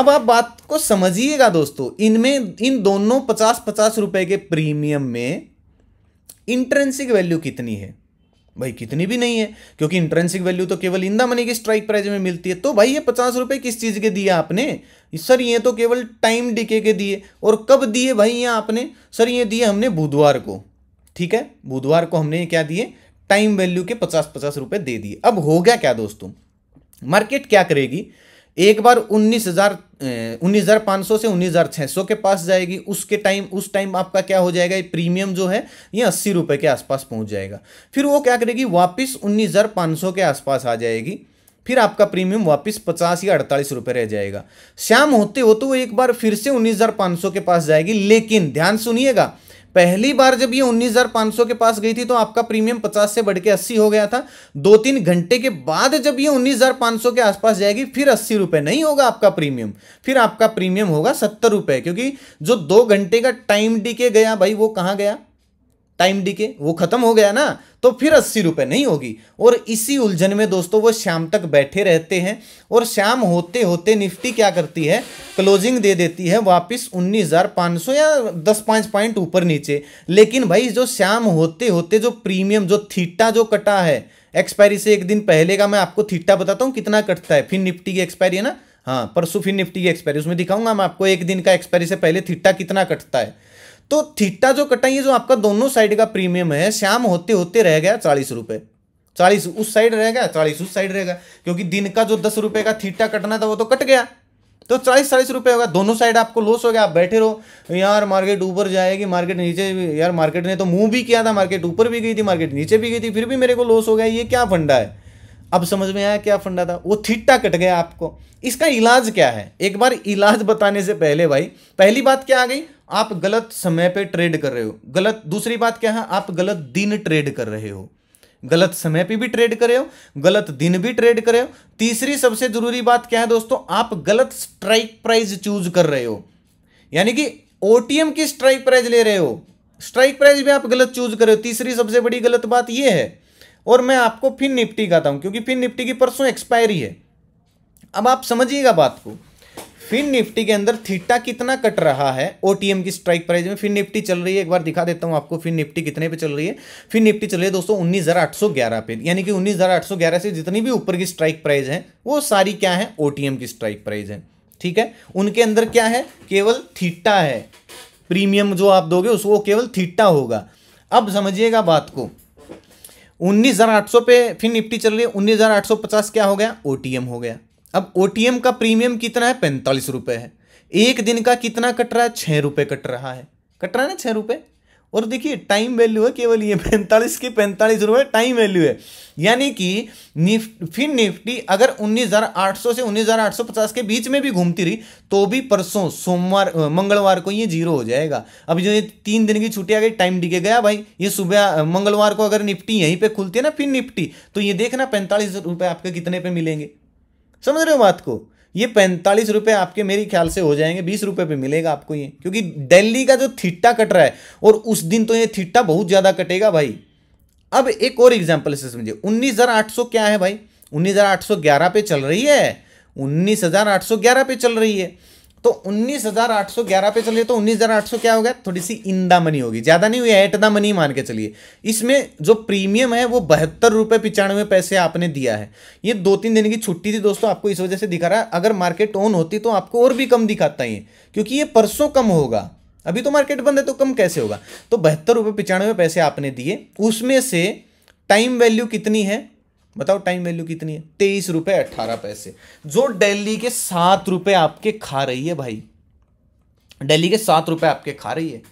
अब आप बात को समझिएगा दोस्तों इनमें इन दोनों पचास पचास रुपए के प्रीमियम में इंट्रेंसिक वैल्यू कितनी है भाई कितनी भी नहीं है क्योंकि इंट्रेंसिक वैल्यू तो केवल इंदा मनी की स्ट्राइक प्राइस में मिलती है तो भाई ये पचास रुपये किस चीज़ के दिए आपने सर ये तो केवल टाइम डिके के दिए और कब दिए भाई ये आपने सर ये दिए हमने बुधवार को ठीक है बुधवार को हमने क्या दिए टाइम वैल्यू के पचास पचास रुपये दे दिए अब हो गया क्या दोस्तों मार्केट क्या करेगी एक बार उन्नीस हजार उन्नीस हजार पाँच सौ से उन्नीस हजार छः सौ के पास जाएगी उसके टाइम उस टाइम आपका क्या हो जाएगा ये प्रीमियम जो है ये अस्सी रुपये के आसपास पहुंच जाएगा फिर वो क्या करेगी वापस उन्नीस हजार पाँच सौ के आसपास आ जाएगी फिर आपका प्रीमियम वापस पचास या अड़तालीस रुपये रह जाएगा शाम होते हो तो वो एक बार फिर से उन्नीस हजार पाँच सौ के पास जाएगी लेकिन ध्यान सुनिएगा पहली बार जब ये 19,500 के पास गई थी तो आपका प्रीमियम 50 से बढ़ के अस्सी हो गया था दो तीन घंटे के बाद जब ये 19,500 के आसपास जाएगी फिर अस्सी रुपये नहीं होगा आपका प्रीमियम फिर आपका प्रीमियम होगा सत्तर रुपये क्योंकि जो दो घंटे का टाइम डी के गया भाई वो कहाँ गया टाइम डी के वो खत्म हो गया ना तो फिर अस्सी रुपये नहीं होगी और इसी उलझन में दोस्तों वो शाम तक बैठे रहते हैं और शाम होते होते निफ्टी क्या करती है क्लोजिंग दे देती है वापस 19,500 या 10 पाँच पॉइंट ऊपर नीचे लेकिन भाई जो शाम होते होते जो प्रीमियम जो थीटा जो कटा है एक्सपायरी से एक दिन पहले का मैं आपको थीटा बताता हूँ कितना कटता है फिर निफ्टी की एक्सपायरी है ना हाँ परसों फिर निफ्टी की एक्सपायरी उसमें दिखाऊंगा मैं आपको एक दिन का एक्सपायरी से पहले थीटा कितना कटता है तो थीटा जो कटाइए जो आपका दोनों साइड का प्रीमियम है शाम होते होते रह गया चालीस रुपये चालीस उस साइड रह गया चालीस उस साइड रहेगा क्योंकि दिन का जो दस रुपये का थीटा कटना था वो तो कट गया तो चालीस चालीस रुपये होगा दोनों साइड आपको लॉस हो गया आप बैठे रहो यार मार्केट ऊपर जाएगी मार्केट नीचे यार मार्केट ने तो मूव भी किया था मार्केट ऊपर भी गई थी मार्केट नीचे भी गई थी फिर भी मेरे को लॉस हो गया ये क्या फंडा है अब समझ में आया क्या फंडा था वो थीटा कट गया आपको इसका इलाज क्या है एक बार इलाज बताने से पहले भाई पहली बात क्या आ गई आप गलत समय पे ट्रेड कर रहे हो गलत दूसरी बात क्या है आप गलत दिन ट्रेड कर रहे हो गलत समय पे भी ट्रेड कर रहे हो गलत दिन भी ट्रेड कर रहे हो तीसरी सबसे जरूरी बात क्या है दोस्तों आप गलत स्ट्राइक प्राइस चूज कर रहे हो यानी कि ओ की स्ट्राइक प्राइस ले रहे हो स्ट्राइक प्राइस भी आप गलत चूज कर रहे हो तीसरी सबसे बड़ी गलत बात यह है और मैं आपको फिन निफ्टी कहता हूं क्योंकि फिन निफ्टी की परसों एक्सपायरी है अब आप समझिएगा बात को फिन निफ्टी के अंदर थीटा कितना कट रहा है ओटीएम की स्ट्राइक प्राइस में फिन निफ्टी चल रही है एक बार दिखा देता हूं आपको फिन निफ्टी कितने पे चल रही है फिन निफ्टी चल रही है दोस्तों उन्नीस हजार आठ सौ ग्यारह पे यानी कि उन्नीस हजार आठ सौ ग्यारह से जितनी भी ऊपर की स्ट्राइक प्राइस है वो सारी क्या है ओटीएम की स्ट्राइक प्राइज है ठीक है उनके अंदर क्या है केवल थीटा है प्रीमियम जो आप दोगे उसको केवल थीटा होगा अब समझिएगा बात को उन्नीस हजार आठ सौ पे फिन निफ्टी चल रही है उन्नीस हजार आठ सौ पचास क्या हो गया ओटीएम हो गया अब ओ का प्रीमियम कितना है पैंतालीस रुपये है एक दिन का कितना कट रहा है छः रुपये कट रहा है कट रहा है ना छः रुपये और देखिए टाइम वैल्यू है केवल ये पैंतालीस के पैंतालीस रुपये टाइम वैल्यू है यानी कि निफ्ट फिर निफ्टी अगर 19,800 से 19,850 के बीच में भी घूमती रही तो भी परसों सोमवार मंगलवार को ये जीरो हो जाएगा अब जो ये तीन दिन की छुट्टी आ गई टाइम डिगे गया भाई ये सुबह मंगलवार को अगर निफ्टी यहीं पर खुलती है ना फिर निफ्टी तो ये देखना पैंतालीस रुपये आपके कितने पे मिलेंगे समझ रहे हो बात को ये पैंतालीस रुपए आपके मेरे ख्याल से हो जाएंगे बीस रुपए पे मिलेगा आपको ये क्योंकि दिल्ली का जो थीटा कट रहा है और उस दिन तो ये थीटा बहुत ज़्यादा कटेगा भाई अब एक और एग्जाम्पल से समझिए उन्नीस हज़ार आठ सौ क्या है भाई उन्नीस हज़ार आठ सौ ग्यारह पे चल रही है उन्नीस हज़ार आठ सौ ग्यारह पे चल रही है तो 19,811 पे चलिए तो 19,800 क्या हो गया थोड़ी सी इंदा मनी होगी ज़्यादा नहीं हुई एट द मनी मान के चलिए इसमें जो प्रीमियम है वो बहत्तर रुपये पिचानवे पैसे आपने दिया है ये दो तीन दिन की छुट्टी थी दोस्तों आपको इस वजह से दिखा रहा है अगर मार्केट ऑन होती तो आपको और भी कम दिखाता है क्योंकि ये परसों कम होगा अभी तो मार्केट बंद है तो कम कैसे होगा तो बहत्तर रुपये पिचानवे पैसे आपने दिए उसमें से टाइम वैल्यू कितनी है बताओ टाइम वैल्यू कितनी है तेईस रुपए अट्ठारह पैसे जो दिल्ली के सात रुपए आपके खा रही है भाई दिल्ली के सात रुपए आपके खा रही है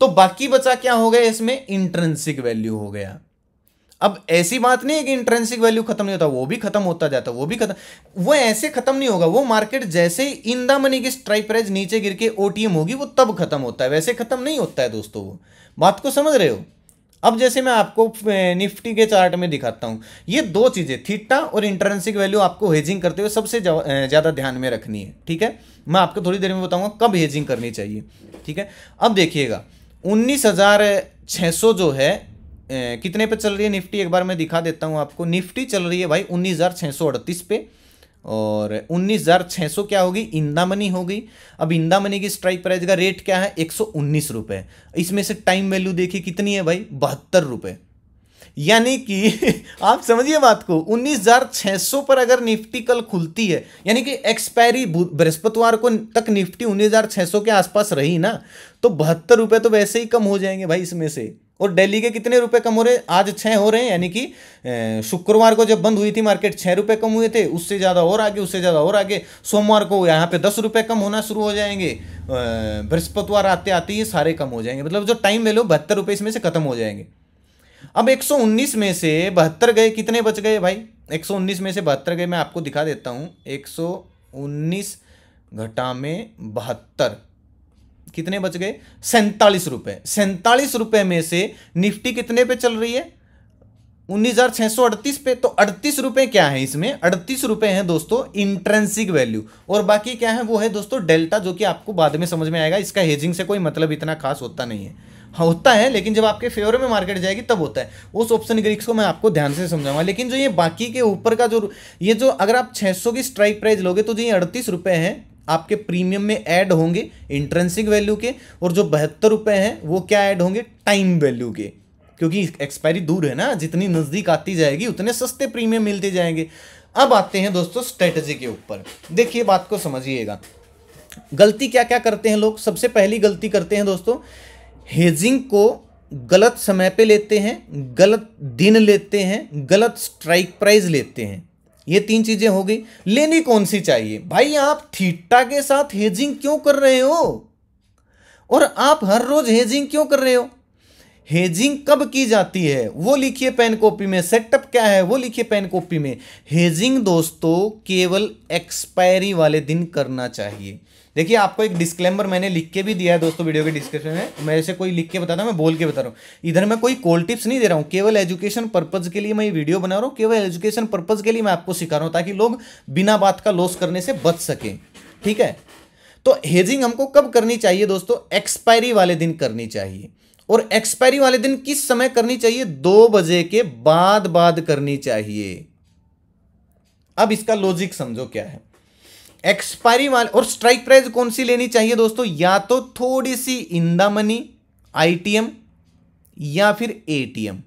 तो बाकी बचा क्या हो गया इसमें इंट्रेंसिक वैल्यू हो गया अब ऐसी बात नहीं है कि इंट्रेंसिक वैल्यू खत्म नहीं होता वो भी खत्म होता जाता वो भी खत्म वो ऐसे खत्म नहीं होगा वो मार्केट जैसे इन द मनी की स्ट्राइक प्राइस नीचे गिर के ओटीएम होगी वो तब खत्म होता है वैसे खत्म नहीं होता है दोस्तों वो बात को समझ रहे हो अब जैसे मैं आपको निफ्टी के चार्ट में दिखाता हूं ये दो चीज़ें थीटा और इंटरेंसिक वैल्यू आपको हेजिंग करते हुए सबसे ज़्यादा ध्यान में रखनी है ठीक है मैं आपको थोड़ी देर में बताऊंगा कब हेजिंग करनी चाहिए ठीक है अब देखिएगा उन्नीस जो है ए, कितने पे चल रही है निफ्टी एक बार मैं दिखा देता हूं आपको निफ्टी चल रही है भाई उन्नीस पे और उन्नीस हज़ार छः सौ क्या होगी इंदा मनी होगी अब इंदा मनी की स्ट्राइक प्राइस का रेट क्या है एक सौ उन्नीस रुपये इसमें से टाइम वैल्यू देखिए कितनी है भाई बहत्तर रुपये यानी कि <laughs> आप समझिए बात को 19,600 पर अगर निफ्टी कल खुलती है यानी कि एक्सपायरी बृहस्पतिवार को तक निफ्टी 19,600 के आसपास रही ना तो बहत्तर रुपये तो वैसे ही कम हो जाएंगे भाई इसमें से और दिल्ली के कितने रुपए कम हो रहे आज छः हो रहे हैं यानी कि शुक्रवार को जब बंद हुई थी मार्केट छः रुपए कम हुए थे उससे ज़्यादा और आगे उससे ज़्यादा और आगे सोमवार को यहाँ पे दस रुपये कम होना शुरू हो जाएंगे बृहस्पतिवार आते आते ये सारे कम हो जाएंगे मतलब जो टाइम लो बहत्तर रुपये इसमें से खत्म हो जाएंगे अब एक में से बहत्तर गए कितने बच गए भाई एक में से बहत्तर गए मैं आपको दिखा देता हूँ एक घटा में बहत्तर कितने बच गए सैंतालीस रुपए सैंतालीस रुपए में से निफ्टी कितने पे चल रही है उन्नीस हजार छः सौ अड़तीस पे तो अड़तीस रुपए क्या है इसमें अड़तीस रुपए हैं दोस्तों इंट्रेंसिक वैल्यू और बाकी क्या है वो है दोस्तों डेल्टा जो कि आपको बाद में समझ में आएगा इसका हेजिंग से कोई मतलब इतना खास होता नहीं है हाँ, होता है लेकिन जब आपके फेवर में मार्केट जाएगी तब होता है उस ऑप्शन ग्रिक्स को मैं आपको ध्यान से समझाऊंगा लेकिन जो ये बाकी के ऊपर का जो ये जो अगर आप 600 की स्ट्राइक प्राइस लोगे तो जो ये अड़तीस रुपये हैं आपके प्रीमियम में ऐड होंगे इंट्रेंसिक वैल्यू के और जो बहत्तर रुपये हैं वो क्या ऐड होंगे टाइम वैल्यू के क्योंकि एक्सपायरी दूर है ना जितनी नज़दीक आती जाएगी उतने सस्ते प्रीमियम मिलते जाएंगे अब आते हैं दोस्तों स्ट्रेटजी के ऊपर देखिए बात को समझिएगा गलती क्या क्या करते हैं लोग सबसे पहली गलती करते हैं दोस्तों हेजिंग को गलत समय पे लेते हैं गलत दिन लेते हैं गलत स्ट्राइक प्राइस लेते हैं ये तीन चीजें हो गई लेनी कौन सी चाहिए भाई आप थीटा के साथ हेजिंग क्यों कर रहे हो और आप हर रोज हेजिंग क्यों कर रहे हो हेजिंग कब की जाती है वो लिखिए पेन कॉपी में सेटअप क्या है वो लिखिए पेन कॉपी में हेजिंग दोस्तों केवल एक्सपायरी वाले दिन करना चाहिए देखिए आपको एक डिस्क्लेमर मैंने लिख के भी दिया है दोस्तों वीडियो के डिस्क्रिप्शन में मैं ऐसे कोई लिख के बता रहा मैं बोल के बता रहा हूँ इधर मैं कोई कोल टिप्स नहीं दे रहा हूँ केवल एजुकेशन पर्पज़ के लिए मैं ये वीडियो बना रहा हूँ केवल एजुकेशन पर्पज़ के लिए मैं आपको सिखा रहा हूँ ताकि लोग बिना बात का लॉस करने से बच सके ठीक है तो हेजिंग हमको कब करनी चाहिए दोस्तों एक्सपायरी वाले दिन करनी चाहिए और एक्सपायरी वाले दिन किस समय करनी चाहिए दो बजे के बाद बाद करनी चाहिए अब इसका लॉजिक समझो क्या है एक्सपायरी वाले और स्ट्राइक प्राइस कौन सी लेनी चाहिए दोस्तों या तो थोड़ी सी इंदा मनी आई या फिर एटीएम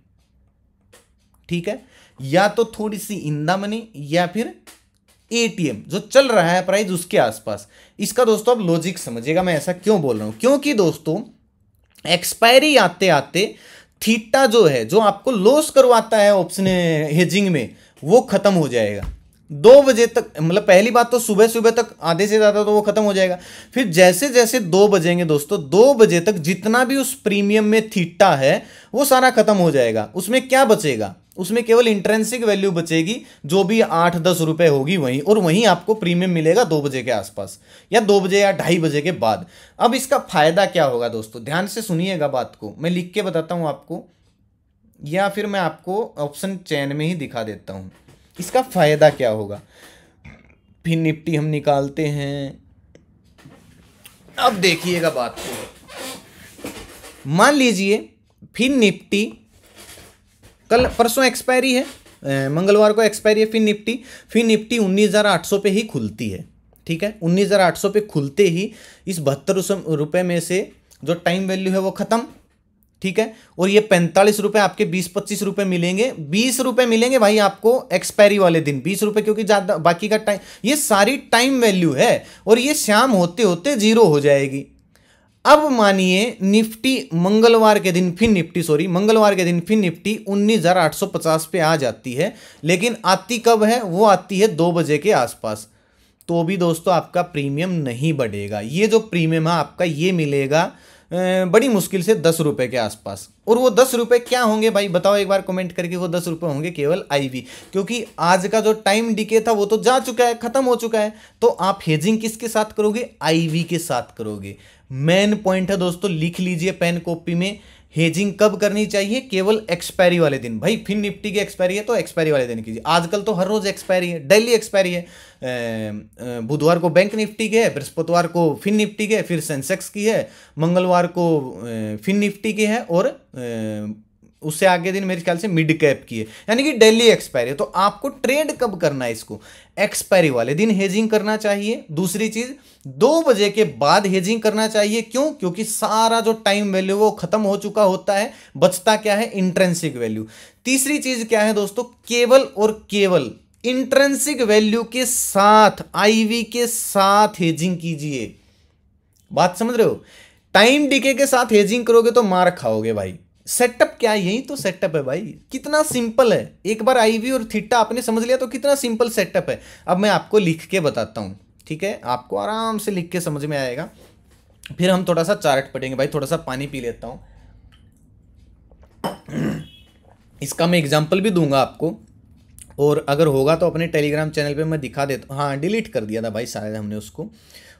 ठीक है या तो थोड़ी सी इंदा मनी या फिर एटीएम जो चल रहा है प्राइस उसके आसपास इसका दोस्तों अब लॉजिक समझिएगा मैं ऐसा क्यों बोल रहा हूं क्योंकि दोस्तों एक्सपायरी आते आते थीटा जो है जो आपको लॉस करवाता है ऑप्शन हेजिंग में वो खत्म हो जाएगा दो बजे तक मतलब पहली बात तो सुबह सुबह तक आधे से ज़्यादा तो वो ख़त्म हो जाएगा फिर जैसे जैसे दो बजेंगे दोस्तों दो बजे तक जितना भी उस प्रीमियम में थीटा है वो सारा ख़त्म हो जाएगा उसमें क्या बचेगा उसमें केवल इंट्रेंसिक वैल्यू बचेगी जो भी आठ दस रुपये होगी वहीं और वहीं आपको प्रीमियम मिलेगा दो बजे के आसपास या दो बजे या ढाई बजे के बाद अब इसका फ़ायदा क्या होगा दोस्तों ध्यान से सुनिएगा बात को मैं लिख के बताता हूँ आपको या फिर मैं आपको ऑप्शन चैन में ही दिखा देता हूँ इसका फ़ायदा क्या होगा फिर निफ्टी हम निकालते हैं अब देखिएगा बात को मान लीजिए फिर निफ्टी कल परसों एक्सपायरी है मंगलवार को एक्सपायरी है फिर निफ्टी फिर निफ्टी उन्नीस हज़ार आठ सौ पे ही खुलती है ठीक है उन्नीस हज़ार आठ सौ पे खुलते ही इस बहत्तर रुपए में से जो टाइम वैल्यू है वो ख़त्म ठीक है और ये पैंतालीस रुपए आपके बीस पच्चीस रुपए मिलेंगे बीस रुपए मिलेंगे भाई आपको एक्सपायरी वाले दिन बीस रुपए क्योंकि ज़्यादा बाकी का टाइम ये सारी टाइम वैल्यू है और ये शाम होते होते जीरो हो जाएगी अब मानिए निफ्टी मंगलवार के दिन फिर निफ्टी सॉरी मंगलवार के दिन फिर निफ्टी 19,850 पे आ जाती है लेकिन आती कब है वो आती है दो बजे के आसपास तो भी दोस्तों आपका प्रीमियम नहीं बढ़ेगा ये जो प्रीमियम है आपका ये मिलेगा बड़ी मुश्किल से दस रुपये के आसपास और वो दस रुपये क्या होंगे भाई बताओ एक बार कमेंट करके वो दस रुपये होंगे केवल आईवी क्योंकि आज का जो टाइम डिके था वो तो जा चुका है ख़त्म हो चुका है तो आप हेजिंग किसके साथ करोगे आईवी के साथ करोगे मेन पॉइंट है दोस्तों लिख लीजिए पेन कॉपी में हेजिंग कब करनी चाहिए केवल एक्सपायरी वाले दिन भाई फिन निफ्टी की एक्सपायरी है तो एक्सपायरी वाले दिन कीजिए आजकल तो हर रोज एक्सपायरी है डेली एक्सपायरी है बुधवार को बैंक निफ्टी की है बृहस्पतिवार को फिन निफ्टी की है फिर सेंसेक्स की है मंगलवार को फिन निफ्टी की है और उससे आगे दिन मेरे ख्याल से मिड कैप की है यानी कि डेली एक्सपायरी तो आपको ट्रेड कब करना है इसको एक्सपायरी वाले दिन हेजिंग करना चाहिए दूसरी चीज दो बजे के बाद हेजिंग करना चाहिए क्यों क्योंकि सारा जो टाइम वैल्यू वो खत्म हो चुका होता है बचता क्या है इंट्रेंसिक वैल्यू तीसरी चीज क्या है दोस्तों केवल और केवल इंट्रेंसिक वैल्यू के साथ आईवी के साथ हेजिंग कीजिए बात समझ रहे हो टाइम डीके के साथ हेजिंग करोगे तो मार खाओगे भाई सेटअप क्या है यही तो सेटअप है भाई कितना सिंपल है एक बार आईवी और थीटा आपने समझ लिया तो कितना सिंपल सेटअप है अब मैं आपको लिख के बताता हूँ ठीक है आपको आराम से लिख के समझ में आएगा फिर हम थोड़ा सा चार्ट पढ़ेंगे भाई थोड़ा सा पानी पी लेता हूँ इसका मैं एग्जाम्पल भी दूंगा आपको और अगर होगा तो अपने टेलीग्राम चैनल पे मैं दिखा देता हूँ हाँ डिलीट कर दिया था भाई शायद हमने उसको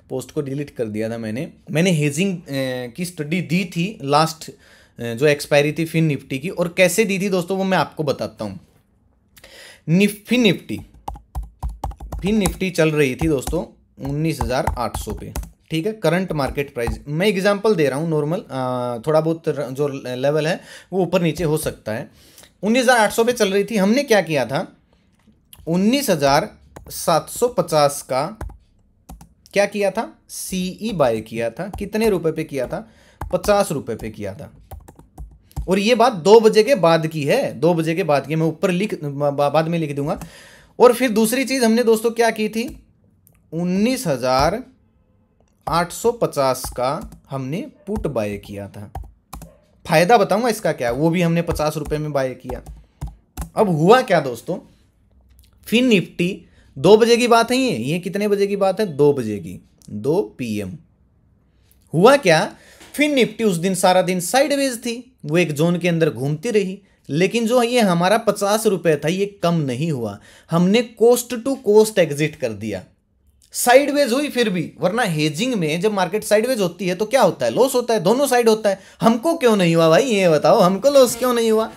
पोस्ट को डिलीट कर दिया था मैंने मैंने हेजिंग की स्टडी दी थी लास्ट जो एक्सपायरी थी फिन निफ्टी की और कैसे दी थी दोस्तों वो मैं आपको बताता हूँ फिन निफ्टी फिन निफ्टी चल रही थी दोस्तों उन्नीस पे ठीक है करंट मार्केट प्राइस मैं एग्जांपल दे रहा हूँ नॉर्मल थोड़ा बहुत जो लेवल है वो ऊपर नीचे हो सकता है 19,800 पे चल रही थी हमने क्या किया था 19,750 का क्या किया था सीई बाय e किया था कितने रुपए पे किया था पचास रुपए पे किया था और ये बात दो बजे के बाद की है दो बजे के बाद की मैं ऊपर लिख बाद में लिख दूंगा और फिर दूसरी चीज़ हमने दोस्तों क्या की थी उन्नीस हजार आठ सौ पचास का हमने पुट बाय किया था फायदा बताऊंगा इसका क्या वो भी हमने पचास रुपए में बाय किया अब हुआ क्या दोस्तों फिन निफ्टी दो बजे की बात है ये ये कितने बजे की बात है दो बजे की दो पीएम हुआ क्या फिर निफ्टी उस दिन सारा दिन साइडवेज थी वो एक जोन के अंदर घूमती रही लेकिन जो ये हमारा पचास रुपये था ये कम नहीं हुआ हमने कोस्ट टू कोस्ट एग्जिट कर दिया साइडवेज हुई फिर भी वरना हेजिंग में जब मार्केट साइडवेज होती है तो क्या होता है लॉस होता है दोनों साइड होता है हमको क्यों नहीं हुआ भाई ये बताओ हमको लॉस क्यों नहीं हुआ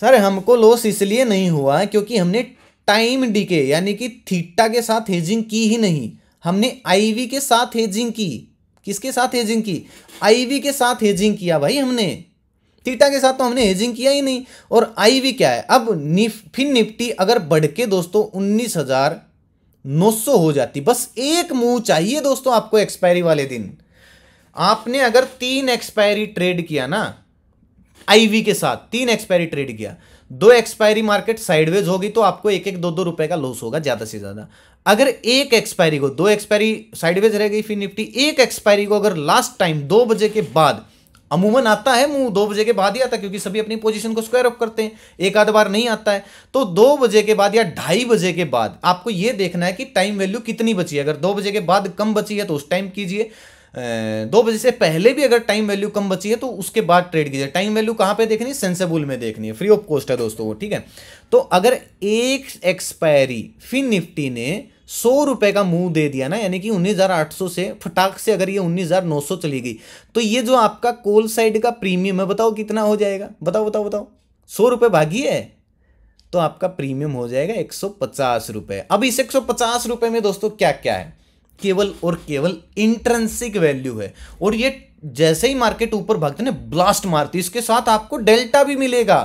सर हमको लॉस इसलिए नहीं हुआ क्योंकि हमने टाइम डीके यानी कि थीटा के साथ हेजिंग की ही नहीं हमने आईवी के साथ हेजिंग की किसके साथ हेजिंग की आईवी के साथ हेजिंग किया भाई हमने थीटा के साथ तो हमने हेजिंग किया ही नहीं और आईवी क्या है अब निफ, फिर निफ्टी अगर बढ़ के दोस्तों उन्नीस हजार नौ सौ हो जाती बस एक मुंह चाहिए दोस्तों आपको एक्सपायरी वाले दिन आपने अगर तीन एक्सपायरी ट्रेड किया ना आईवी के साथ तीन एक्सपायरी ट्रेड किया दो एक्सपायरी मार्केट साइडवेज होगी तो आपको एक एक दो दो रुपए का लॉस होगा ज्यादा से ज्यादा अगर एक एक्सपायरी को दो एक्सपायरी साइडवेज रह गई फिर निफ्टी एक एक्सपायरी को अगर लास्ट टाइम दो बजे के बाद अमूमन आता है मुंह दो बजे के बाद ही आता है क्योंकि सभी अपनी पोजीशन को स्क्वायर अप करते हैं एक आध बार नहीं आता है तो दो बजे के बाद या ढाई बजे के बाद आपको यह देखना है कि टाइम वैल्यू कितनी बची है अगर दो बजे के बाद कम बची है तो उस टाइम कीजिए दो बजे से पहले भी अगर टाइम वैल्यू कम बची है तो उसके बाद ट्रेड कीजिए टाइम वैल्यू कहाँ पे देखनी है सेंसेबुल में देखनी है फ्री ऑफ कॉस्ट है दोस्तों वो ठीक है तो अगर एक एक्सपायरी फिन निफ्टी ने सौ रुपए का मुंह दे दिया ना यानी कि 19,800 से फटाक से अगर ये 19,900 चली गई तो ये जो आपका कोल साइड का प्रीमियम है बताओ कितना हो जाएगा बताओ बताओ बताओ सौ रुपये भागी है तो आपका प्रीमियम हो जाएगा एक सौ पचास रुपए अब इस एक सौ पचास रुपए में दोस्तों क्या क्या है केवल और केवल इंट्रेंसिक वैल्यू है और ये जैसे ही मार्केट ऊपर भागते ना ब्लास्ट मारती इसके साथ आपको डेल्टा भी मिलेगा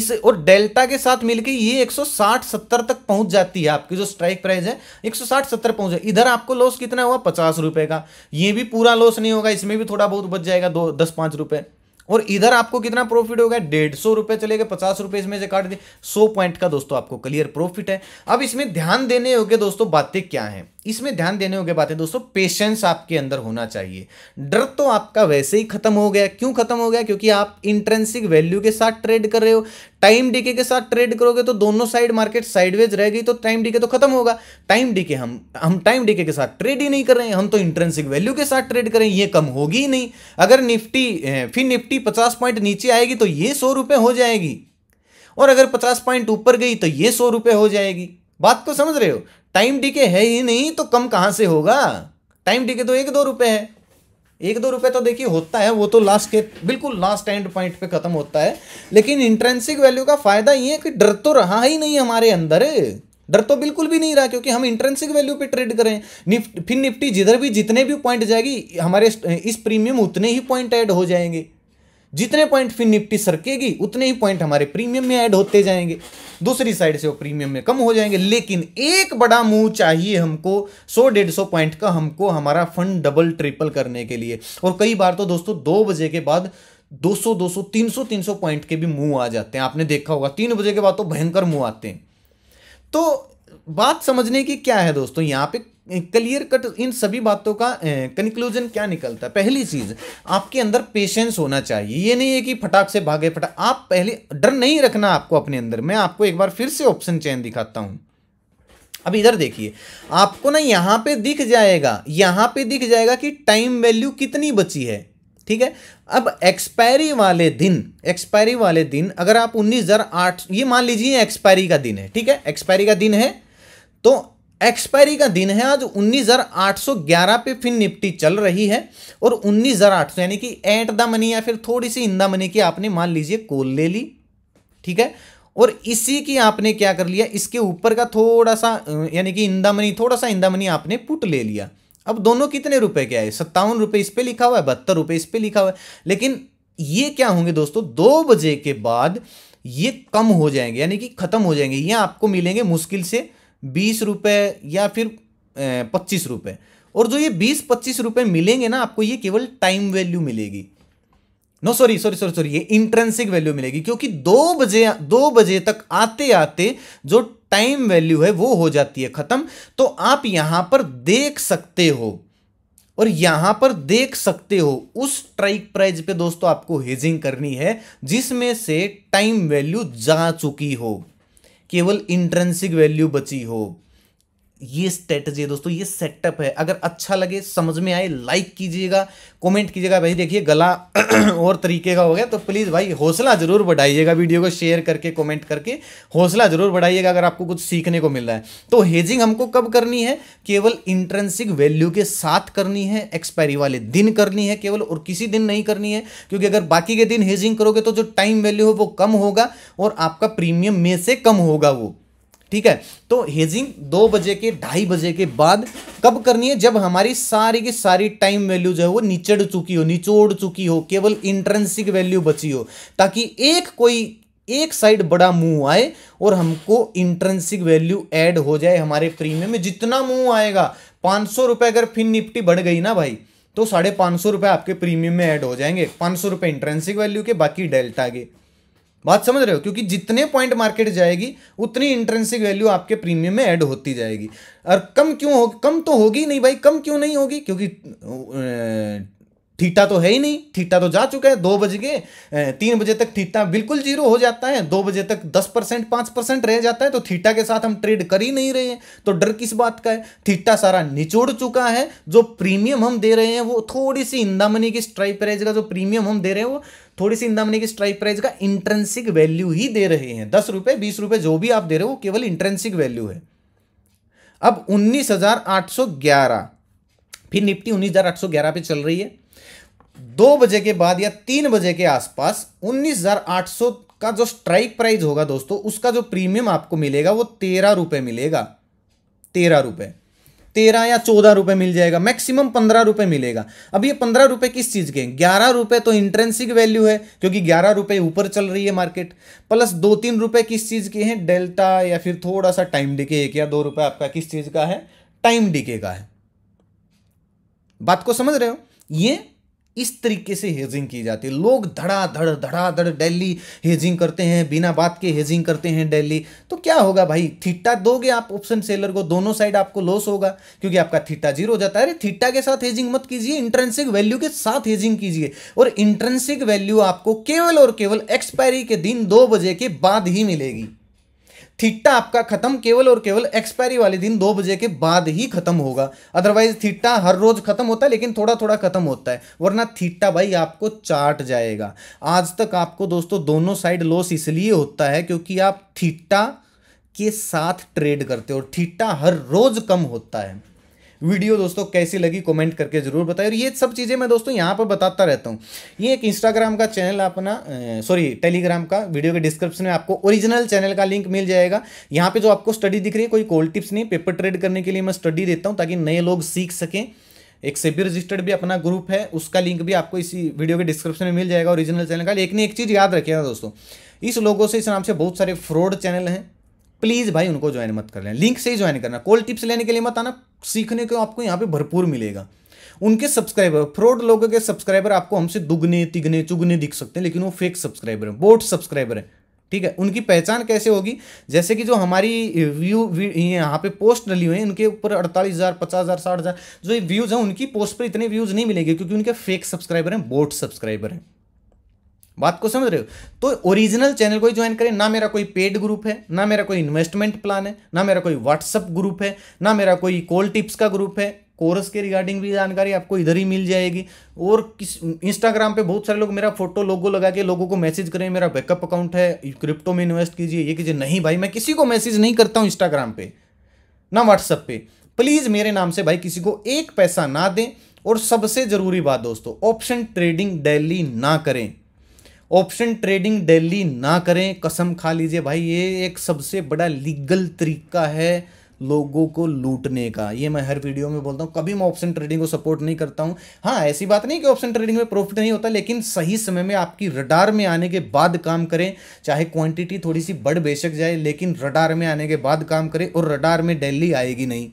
इस और डेल्टा के साथ मिलके ये 160-70 तक पहुंच जाती है आपकी जो स्ट्राइक प्राइस है 160-70 पहुंच जाए इधर आपको लॉस कितना हुआ पचास रुपए का ये भी पूरा लॉस नहीं होगा इसमें भी थोड़ा बहुत बच जाएगा दो दस पांच रुपए और इधर आपको कितना प्रॉफिट होगा डेढ़ सौ रुपए चले गए पचास रुपए इसमें से काट दिए सौ पॉइंट का दोस्तों आपको क्लियर प्रॉफिट है अब इसमें ध्यान देने योग्य दोस्तों बातें क्या हैं इसमें ध्यान देने योग्य बातें दोस्तों पेशेंस आपके अंदर होना चाहिए डर तो आपका वैसे ही खत्म हो गया क्यों खत्म हो गया क्योंकि आप इंट्रेंसिक वैल्यू के साथ ट्रेड कर रहे हो टाइम डीके के साथ ट्रेड करोगे तो दोनों साइड मार्केट साइडवेज रह गई तो टाइम डीके तो खत्म होगा टाइम डीके हम हम टाइम डीके के साथ ट्रेड ही नहीं कर रहे हैं हम तो इंट्रेंसिक वैल्यू के साथ ट्रेड करें ये कम होगी ही नहीं अगर निफ्टी फिर निफ्टी पचास पॉइंट नीचे आएगी तो ये सौ रुपये हो जाएगी और अगर पचास पॉइंट ऊपर गई तो ये सौ रुपये हो जाएगी बात को समझ रहे हो टाइम डीके है ही नहीं तो कम कहाँ से होगा टाइम डीके तो एक दो रुपये है एक दो रुपए तो देखिए होता है वो तो लास्ट के बिल्कुल लास्ट एंड पॉइंट पे खत्म होता है लेकिन इंट्रेंसिक वैल्यू का फायदा ये है कि डर तो रहा ही नहीं हमारे अंदर डर तो बिल्कुल भी नहीं रहा क्योंकि हम इंट्रेंसिक वैल्यू पे ट्रेड करें निफ्ट फिर निफ्टी जिधर भी जितने भी पॉइंट जाएगी हमारे इस प्रीमियम उतने ही पॉइंट ऐड हो जाएंगे जितने पॉइंट फिर निफ्टी सरकेगी उतने ही पॉइंट हमारे प्रीमियम में ऐड होते जाएंगे दूसरी साइड से वो प्रीमियम में कम हो जाएंगे लेकिन एक बड़ा मूव चाहिए हमको 100 डेढ़ सौ पॉइंट का हमको हमारा फंड डबल ट्रिपल करने के लिए और कई बार तो दोस्तों दो बजे के बाद 200 200 300 300 पॉइंट के भी मुंह आ जाते हैं आपने देखा होगा तीन बजे के बाद तो भयंकर मुंह आते हैं तो बात समझने की क्या है दोस्तों यहाँ पे क्लियर कट इन सभी बातों का कंक्लूजन क्या निकलता है पहली चीज आपके अंदर पेशेंस होना चाहिए ये नहीं है कि फटाक से भागे फटाक आप पहले डर नहीं रखना आपको अपने अंदर मैं आपको एक बार फिर से ऑप्शन चयन दिखाता हूं अब इधर देखिए आपको ना यहां पे दिख जाएगा यहां पे दिख जाएगा कि टाइम वैल्यू कितनी बची है ठीक है अब एक्सपायरी वाले दिन एक्सपायरी वाले दिन अगर आप उन्नीस ये मान लीजिए एक्सपायरी का दिन है ठीक है एक्सपायरी का दिन है तो एक्सपायरी का दिन है आज उन्नीस हजार आठ सौ ग्यारह पे फिर निफ्टी चल रही है और उन्नीस हजार आठ सौ यानी कि एट द मनी या फिर थोड़ी सी इन द मनी की आपने मान लीजिए कोल ले ली ठीक है और इसी की आपने क्या कर लिया इसके ऊपर का थोड़ा सा यानी कि इंदा मनी थोड़ा सा इंदा मनी आपने पुट ले लिया अब दोनों कितने रुपए के आए सत्तावन रुपए इस पर लिखा हुआ है बहत्तर रुपए इस पर लिखा हुआ है लेकिन ये क्या होंगे दोस्तों दो बजे के बाद ये कम हो जाएंगे यानी कि खत्म हो जाएंगे ये आपको मिलेंगे मुश्किल से बीस रुपये या फिर पच्चीस रुपये और जो ये बीस पच्चीस रुपये मिलेंगे ना आपको ये केवल टाइम वैल्यू मिलेगी no sorry sorry sorry sorry ये इंट्रेंसिक वैल्यू मिलेगी क्योंकि दो बजे दो बजे तक आते आते जो टाइम वैल्यू है वो हो जाती है खत्म तो आप यहां पर देख सकते हो और यहां पर देख सकते हो उस स्ट्राइक प्राइज पे दोस्तों आपको हेजिंग करनी है जिसमें से टाइम वैल्यू जा चुकी हो केवल इंट्रेंसिक वैल्यू बची हो ये स्ट्रेटजी है दोस्तों ये सेटअप है अगर अच्छा लगे समझ में आए लाइक कीजिएगा कमेंट कीजिएगा भाई देखिए गला <clears throat> और तरीके का हो गया तो प्लीज़ भाई हौसला ज़रूर बढ़ाइएगा वीडियो को शेयर करके कमेंट करके हौसला ज़रूर बढ़ाइएगा अगर आपको कुछ सीखने को मिल रहा है तो हेजिंग हमको कब करनी है केवल इंट्रेंसिक वैल्यू के साथ करनी है एक्सपायरी वाले दिन करनी है केवल और किसी दिन नहीं करनी है क्योंकि अगर बाकी के दिन हेजिंग करोगे तो जो टाइम वैल्यू है वो कम होगा और आपका प्रीमियम में से कम होगा वो ठीक है तो हेजिंग दो बजे के ढाई बजे के बाद कब करनी है जब हमारी सारी की सारी टाइम वैल्यू जो है वो निचड़ चुकी हो निचोड़ चुकी हो केवल इंट्रेंसिक वैल्यू बची हो ताकि एक कोई एक साइड बड़ा मुंह आए और हमको इंट्रेंसिक वैल्यू ऐड हो जाए हमारे प्रीमियम में जितना मुंह आएगा पाँच सौ रुपये अगर फिन निफ्टी बढ़ गई ना भाई तो साढ़े पाँच सौ रुपये आपके प्रीमियम में ऐड हो जाएंगे पाँच सौ रुपये इंट्रेंसिक वैल्यू के बाकी डेल्टा के बात समझ रहे हो क्योंकि जितने पॉइंट मार्केट जाएगी उतनी इंट्रेंसिक वैल्यू आपके प्रीमियम में ऐड होती जाएगी और कम क्यों हो कम तो होगी नहीं भाई कम क्यों नहीं होगी क्योंकि थीटा तो है ही नहीं थीटा तो जा चुका है दो बज गए तीन बजे तक थीटा बिल्कुल जीरो हो जाता है दो बजे तक दस परसेंट पांच परसेंट रह जाता है तो थीटा के साथ हम ट्रेड कर ही नहीं रहे हैं तो डर किस बात का है थीटा सारा निचोड़ चुका है जो प्रीमियम हम दे रहे हैं वो थोड़ी सी इंदामनी की स्ट्राइक प्राइज का जो प्रीमियम हम दे रहे हैं वो थोड़ी सी इंदामनी की स्ट्राइक प्राइज का इंट्रेंसिक वैल्यू ही दे रहे हैं दस रुपये बीस रुपये जो भी आप दे रहे हो केवल इंट्रेंसिक वैल्यू है अब उन्नीस हज़ार आठ सौ ग्यारह फिर निफ्टी उन्नीस हज़ार आठ सौ ग्यारह पे चल रही है दो बजे के बाद या तीन बजे के आसपास 19,800 का जो स्ट्राइक प्राइस होगा दोस्तों उसका जो प्रीमियम आपको मिलेगा वो तेरह रुपये मिलेगा तेरह रुपये तेरह या चौदह रुपये मिल जाएगा मैक्सिमम पंद्रह रुपये मिलेगा अब ये पंद्रह रुपये किस चीज़ के हैं ग्यारह रुपये तो इंट्रेंसिक वैल्यू है क्योंकि ग्यारह रुपये ऊपर चल रही है मार्केट प्लस दो तीन रुपये किस चीज़ के हैं डेल्टा या फिर थोड़ा सा टाइम डिके एक या दो रुपये आपका किस चीज़ का है टाइम डिके का है बात को समझ रहे हो ये इस तरीके से हेजिंग की जाती है लोग धड़ाधड़ धड़ाधड़ डेली हेजिंग करते हैं बिना बात के हेजिंग करते हैं डेली तो क्या होगा भाई थीटा दोगे आप ऑप्शन सेलर को दोनों साइड आपको लॉस होगा क्योंकि आपका थीटा जीरो हो जाता है अरे थीटा के साथ हेजिंग मत कीजिए इंट्रेंसिक वैल्यू के साथ हेजिंग कीजिए और इंट्रेंसिक वैल्यू आपको केवल और केवल एक्सपायरी के दिन दो बजे के बाद ही मिलेगी थीटा आपका खत्म केवल और केवल एक्सपायरी वाले दिन दो बजे के बाद ही खत्म होगा अदरवाइज थीटा हर रोज खत्म होता है लेकिन थोड़ा थोड़ा खत्म होता है वरना थीटा भाई आपको चाट जाएगा आज तक आपको दोस्तों दोनों साइड लॉस इसलिए होता है क्योंकि आप थीटा के साथ ट्रेड करते हो थीटा हर रोज कम होता है वीडियो दोस्तों कैसी लगी कमेंट करके ज़रूर बताएं और ये सब चीज़ें मैं दोस्तों यहाँ पर बताता रहता हूँ ये एक इंस्टाग्राम का चैनल अपना सॉरी टेलीग्राम का वीडियो के डिस्क्रिप्शन में आपको ओरिजिनल चैनल का लिंक मिल जाएगा यहाँ पर जो आपको स्टडी दिख रही है कोई कोल्ड टिप्स नहीं पेपर ट्रेड करने के लिए मैं स्टडी देता हूँ ताकि नए लोग सीख सकें एक सेबी रजिस्टर्ड भी अपना ग्रुप है उसका लिंक भी आपको इसी वीडियो के डिस्क्रिप्शन में मिल जाएगा ओरिजिनल चैनल का लेकिन एक चीज़ याद ना दोस्तों इस लोगों से इस नाम से बहुत सारे फ्रॉड चैनल हैं प्लीज़ भाई उनको ज्वाइन मत कर लें लिंक से ही ज्वाइन करना कोल टिप्स लेने के लिए मत आना सीखने को आपको यहाँ पे भरपूर मिलेगा उनके सब्सक्राइबर फ्रॉड लोगों के सब्सक्राइबर आपको हमसे दुगने तिगने चुगने दिख सकते हैं लेकिन वो फेक सब्सक्राइबर हैं बोट सब्सक्राइबर हैं ठीक है उनकी पहचान कैसे होगी जैसे कि जो हमारी व्यू यहाँ पे पोस्ट डली हुई है उनके ऊपर अड़तालीस हज़ार पचास हज़ार साठ हज़ार जो व्यूज़ हैं उनकी पोस्ट पर इतने व्यूज़ नहीं मिलेंगे क्योंकि उनके फेक सब्सक्राइबर हैं बोट सब्सक्राइबर हैं बात को समझ रहे हो तो ओरिजिनल चैनल को ही ज्वाइन करें ना मेरा कोई पेड ग्रुप है ना मेरा कोई इन्वेस्टमेंट प्लान है ना मेरा कोई व्हाट्सअप ग्रुप है ना मेरा कोई कॉल टिप्स का ग्रुप है कोर्स के रिगार्डिंग भी जानकारी आपको इधर ही मिल जाएगी और किस इंस्टाग्राम पे बहुत सारे लोग मेरा फोटो लोगो लगा के लोगों को मैसेज करें मेरा बैकअप अकाउंट है क्रिप्टो में इन्वेस्ट कीजिए ये कीजिए नहीं भाई मैं किसी को मैसेज नहीं करता हूँ इंस्टाग्राम पे ना व्हाट्सअप पे प्लीज़ मेरे नाम से भाई किसी को एक पैसा ना दें और सबसे ज़रूरी बात दोस्तों ऑप्शन ट्रेडिंग डेली ना करें ऑप्शन ट्रेडिंग डेली ना करें कसम खा लीजिए भाई ये एक सबसे बड़ा लीगल तरीका है लोगों को लूटने का ये मैं हर वीडियो में बोलता हूँ कभी मैं ऑप्शन ट्रेडिंग को सपोर्ट नहीं करता हूँ हाँ ऐसी बात नहीं कि ऑप्शन ट्रेडिंग में प्रॉफिट नहीं होता लेकिन सही समय में आपकी रडार में आने के बाद काम करें चाहे क्वांटिटी थोड़ी सी बढ़ बेशक जाए लेकिन रडार में आने के बाद काम करें और रडार में डेली आएगी नहीं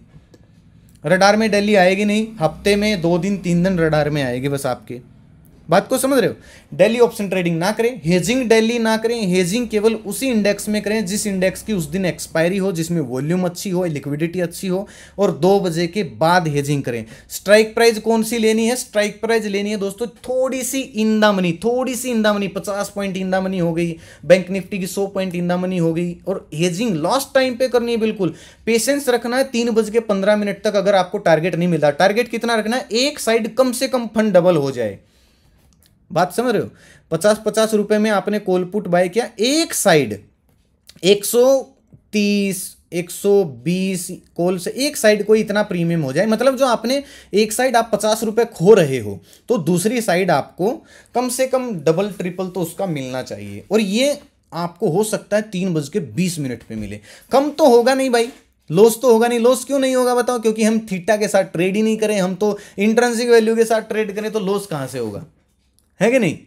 रडार में डेली आएगी नहीं हफ्ते में दो दिन तीन दिन रडार में आएगी बस आपके बात को समझ रहे हो डेली ऑप्शन ट्रेडिंग ना करें हेजिंग डेली ना करें हेजिंग केवल उसी इंडेक्स में करें जिस इंडेक्स की उस दिन एक्सपायरी हो जिसमें वॉल्यूम अच्छी हो लिक्विडिटी अच्छी हो और दो बजे के बाद हेजिंग करें स्ट्राइक प्राइस कौन सी लेनी है स्ट्राइक प्राइस लेनी है दोस्तों थोड़ी सी इंदा मनी थोड़ी सी इंदा मनी पचास पॉइंट इंदा मनी हो गई बैंक निफ्टी की सौ पॉइंट इंदा मनी हो गई और हेजिंग लॉस्ट टाइम पे करनी है बिल्कुल पेशेंस रखना है तीन बज के पंद्रह मिनट तक अगर आपको टारगेट नहीं मिलता टारगेट कितना रखना है एक साइड कम से कम फंड डबल हो जाए बात समझ रहे हो पचास पचास रुपए में आपने कोलपुट बाय किया एक साइड एक सौ तीस एक सौ बीस कोल से एक साइड को इतना प्रीमियम हो जाए मतलब जो आपने एक साइड आप पचास रुपए खो रहे हो तो दूसरी साइड आपको कम से कम डबल ट्रिपल तो उसका मिलना चाहिए और ये आपको हो सकता है तीन बज के बीस मिनट पर मिले कम तो होगा नहीं भाई लॉस तो होगा नहीं लॉस क्यों नहीं होगा बताओ क्योंकि हम थीटा के साथ ट्रेड ही नहीं करें हम तो इंटरेंसिक वैल्यू के साथ ट्रेड करें तो लॉस कहां से होगा है कि नहीं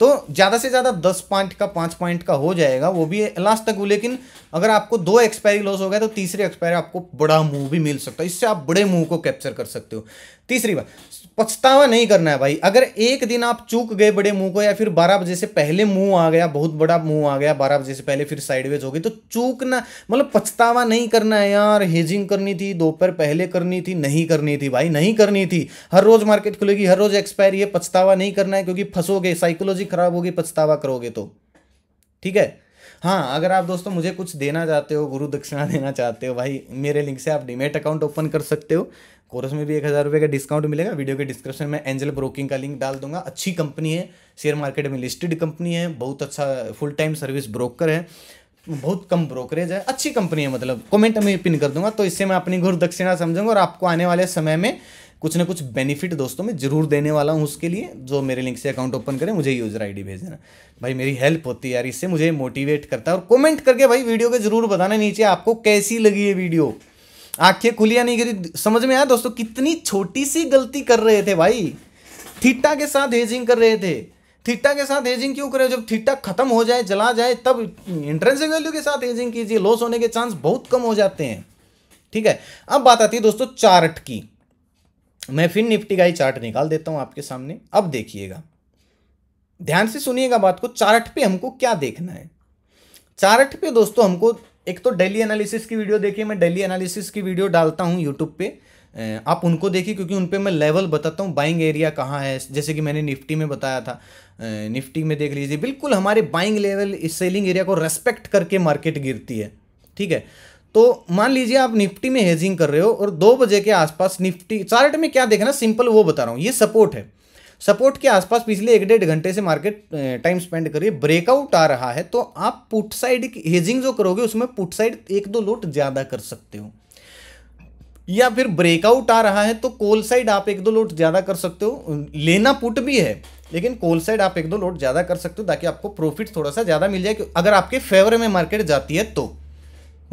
तो ज़्यादा से ज़्यादा दस पॉइंट का पाँच पॉइंट का हो जाएगा वो भी लास्ट तक हो लेकिन अगर आपको दो एक्सपायरी लॉस हो गया तो तीसरे एक्सपायरी आपको बड़ा मूव भी मिल सकता है इससे आप बड़े मूव को कैप्चर कर सकते हो तीसरी बात पछतावा नहीं करना है भाई अगर एक दिन आप चूक गए बड़े मुंह को या फिर बारह बजे से पहले मुंह आ गया बहुत बड़ा मुंह आ गया बारह बजे से पहले फिर साइडवेज हो गई तो चूकना मतलब पछतावा नहीं करना है यार हेजिंग करनी थी दोपहर पहले करनी थी नहीं करनी थी भाई नहीं करनी थी हर रोज मार्केट खुलेगी हर रोज एक्सपायर यह पछतावा नहीं करना है क्योंकि फंसोगे साइकोलॉजी खराब होगी पछतावा करोगे तो ठीक है हाँ अगर आप दोस्तों मुझे कुछ देना चाहते हो गुरु दक्षिणा देना चाहते हो भाई मेरे लिंक से आप डीमेट अकाउंट ओपन कर सकते हो कोर्स में भी एक हज़ार रुपये का डिस्काउंट मिलेगा वीडियो के डिस्क्रिप्शन में एंजल ब्रोकिंग का लिंक डाल दूंगा अच्छी कंपनी है शेयर मार्केट में लिस्टेड कंपनी है बहुत अच्छा फुल टाइम सर्विस ब्रोकर है बहुत कम ब्रोकरेज है अच्छी कंपनी है मतलब कमेंट में पिन कर दूंगा तो इससे मैं अपनी गुरु दक्षिणा समझूंगा और आपको आने वाले समय में कुछ ना कुछ बेनिफिट दोस्तों मैं जरूर देने वाला हूँ उसके लिए जो मेरे लिंक से अकाउंट ओपन करें मुझे यूज़र आई भेज देना भाई मेरी हेल्प होती है यार इससे मुझे मोटिवेट करता है और कमेंट करके भाई वीडियो के ज़रूर बताना नीचे आपको कैसी लगी ये वीडियो आंखें खुलिया नहीं करी समझ में आया दोस्तों कितनी छोटी सी गलती कर रहे थे भाई थीटा के साथ हेजिंग कर रहे थे थीटा के साथ हेजिंग क्यों करें जब थीटा खत्म हो जाए जला जाए तब इंट्रेंस वैल्यू के साथ हेजिंग कीजिए लॉस होने के चांस बहुत कम हो जाते हैं ठीक है अब बात आती है दोस्तों चार्ट की मैं फिर निफ्टी का ही चार्ट निकाल देता हूँ आपके सामने अब देखिएगा ध्यान से सुनिएगा बात को चार्ट पे हमको क्या देखना है चार्ट पे दोस्तों हमको एक तो डेली एनालिसिस की वीडियो देखिए मैं डेली एनालिसिस की वीडियो डालता हूँ यूट्यूब पे आप उनको देखिए क्योंकि उन पर मैं लेवल बताता हूँ बाइंग एरिया कहाँ है जैसे कि मैंने निफ्टी में बताया था निफ्टी में देख लीजिए बिल्कुल हमारे बाइंग लेवल इस सेलिंग एरिया को रेस्पेक्ट करके मार्केट गिरती है ठीक है तो मान लीजिए आप निफ्टी में हेजिंग कर रहे हो और दो बजे के आसपास निफ्टी चार्ट में क्या देखना सिंपल वो बता रहा हूँ ये सपोर्ट है सपोर्ट के आसपास पिछले एक डेढ़ घंटे से मार्केट टाइम स्पेंड करिए ब्रेकआउट आ रहा है तो आप पुट साइड की हेजिंग जो करोगे उसमें पुट साइड एक दो लोट ज़्यादा कर सकते हो या फिर ब्रेकआउट आ रहा है तो कोल साइड आप एक दो लोट ज़्यादा कर सकते हो लेना पुट भी है लेकिन कोल साइड आप एक दो लोट ज़्यादा कर सकते हो ताकि आपको प्रॉफिट थोड़ा सा ज़्यादा मिल जाए अगर आपके फेवर में मार्केट जाती है तो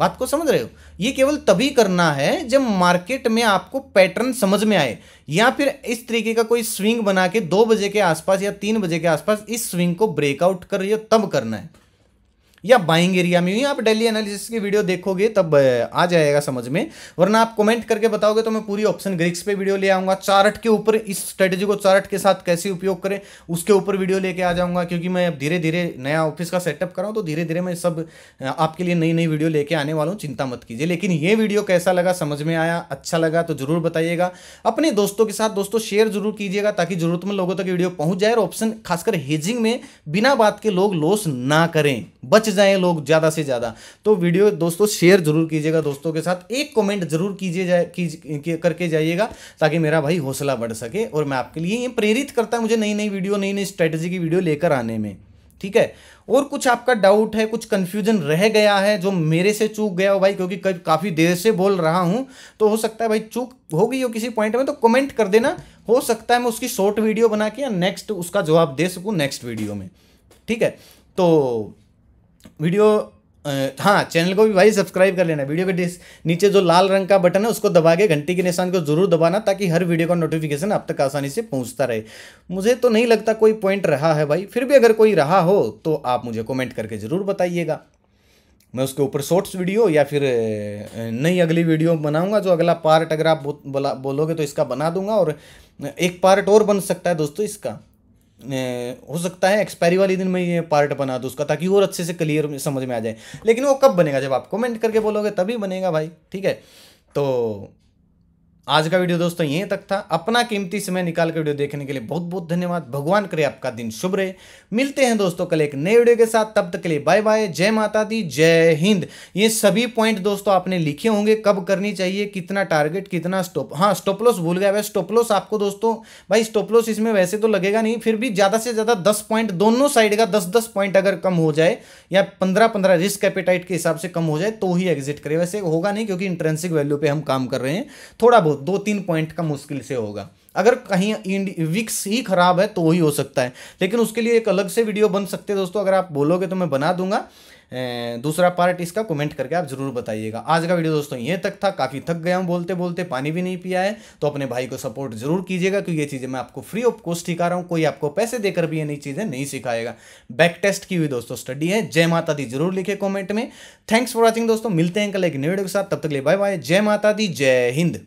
बात को समझ रहे हो ये केवल तभी करना है जब मार्केट में आपको पैटर्न समझ में आए या फिर इस तरीके का कोई स्विंग बना के दो बजे के आसपास या तीन बजे के आसपास इस स्विंग को ब्रेकआउट कर रही हो तब करना है या बाइंग एरिया में आप डेली एनालिसिस की वीडियो देखोगे तब आ जाएगा समझ में वरना आप कमेंट करके बताओगे तो मैं पूरी ऑप्शन ग्रिक्स पे वीडियो ले आऊंगा चार्ट के ऊपर इस स्ट्रेटेजी को चार्ट के साथ कैसे उपयोग करें उसके ऊपर वीडियो लेके आ जाऊंगा क्योंकि मैं अब धीरे धीरे नया ऑफिस का सेटअप कराऊँ तो धीरे धीरे मैं सब आपके लिए नई नई वीडियो लेके आने वाला हूँ चिंता मत कीजिए लेकिन ये वीडियो कैसा लगा समझ में आया अच्छा लगा तो जरूर बताइएगा अपने दोस्तों के साथ दोस्तों शेयर जरूर कीजिएगा ताकि जरूरतमंद लोगों तक वीडियो पहुंच जाए और ऑप्शन खासकर हेजिंग में बिना बात के लोग लॉस ना करें बच जाएं लोग ज़्यादा से ज़्यादा तो वीडियो दोस्तों शेयर जरूर कीजिएगा दोस्तों के साथ एक कमेंट जरूर कीजिए जाए कीज, करके जाइएगा ताकि मेरा भाई हौसला बढ़ सके और मैं आपके लिए ये प्रेरित करता है मुझे नई नई वीडियो नई नई स्ट्रैटेजी की वीडियो लेकर आने में ठीक है और कुछ आपका डाउट है कुछ कन्फ्यूजन रह गया है जो मेरे से चूक गया हो भाई क्योंकि काफ़ी देर से बोल रहा हूँ तो हो सकता है भाई चूक होगी हो किसी पॉइंट में तो कमेंट कर देना हो सकता है मैं उसकी शॉर्ट वीडियो बना के या नेक्स्ट उसका जवाब दे सकूँ नेक्स्ट वीडियो में ठीक है तो वीडियो हाँ चैनल को भी भाई सब्सक्राइब कर लेना वीडियो के नीचे जो लाल रंग का बटन है उसको दबा के घंटी के निशान को जरूर दबाना ताकि हर वीडियो का नोटिफिकेशन आप तक आसानी से पहुंचता रहे मुझे तो नहीं लगता कोई पॉइंट रहा है भाई फिर भी अगर कोई रहा हो तो आप मुझे कमेंट करके ज़रूर बताइएगा मैं उसके ऊपर शॉर्ट्स वीडियो या फिर नई अगली वीडियो बनाऊंगा जो अगला पार्ट अगर आप बोला बोलोगे तो इसका बना दूंगा और एक पार्ट और बन सकता है दोस्तों इसका हो सकता है एक्सपायरी वाले दिन मैं ये पार्ट बना दूँ उसका ताकि और अच्छे से क्लियर समझ में आ जाए लेकिन वो कब बनेगा जब आप कमेंट करके बोलोगे तभी बनेगा भाई ठीक है तो आज का वीडियो दोस्तों यहीं तक था अपना कीमती समय निकाल कर वीडियो देखने के लिए बहुत बहुत धन्यवाद भगवान करे आपका दिन शुभ रहे मिलते हैं दोस्तों कल एक नए वीडियो के साथ तब तक के लिए बाय बाय जय माता दी जय हिंद ये सभी पॉइंट दोस्तों आपने लिखे होंगे कब करनी चाहिए कितना टारगेट कितना स्टॉप हाँ स्टोपलोस भूल गया वैसे स्टोपलोस आपको दोस्तों भाई स्टोपलोस इसमें वैसे तो लगेगा नहीं फिर भी ज़्यादा से ज़्यादा दस पॉइंट दोनों साइड का दस दस पॉइंट अगर कम हो जाए या पंद्रह पंद्रह रिस्क एपेटाइट के हिसाब से कम हो जाए तो ही एग्जिट करे वैसे होगा नहीं क्योंकि इंट्रेंसिक वैल्यू पर हम काम कर रहे हैं थोड़ा बहुत दो तीन पॉइंट का मुश्किल से होगा अगर कहीं विक्स ही खराब है तो वही हो सकता है लेकिन उसके लिए एक अलग से वीडियो बन सकते हैं दोस्तों अगर आप बोलोगे तो मैं बना दूंगा दूसरा पार्ट इसका कमेंट करके आप जरूर बताइएगा आज का वीडियो दोस्तों ये तक था काफ़ी थक गया हूँ बोलते बोलते पानी भी नहीं पिया है तो अपने भाई को सपोर्ट जरूर कीजिएगा क्योंकि ये चीज़ें मैं आपको फ्री ऑफ कॉस्ट सिखा रहा हूँ कोई आपको पैसे देकर भी ये नई चीज़ें नहीं सिखाएगा बैक टेस्ट की हुई दोस्तों स्टडी है जय माता दी जरूर लिखे कॉमेंट में थैंक्स फॉर वॉचिंग दोस्तों मिलते हैं कल एक न्यू वीडियो के साथ तब तक ले बाय बाय जय माता दी जय हिंद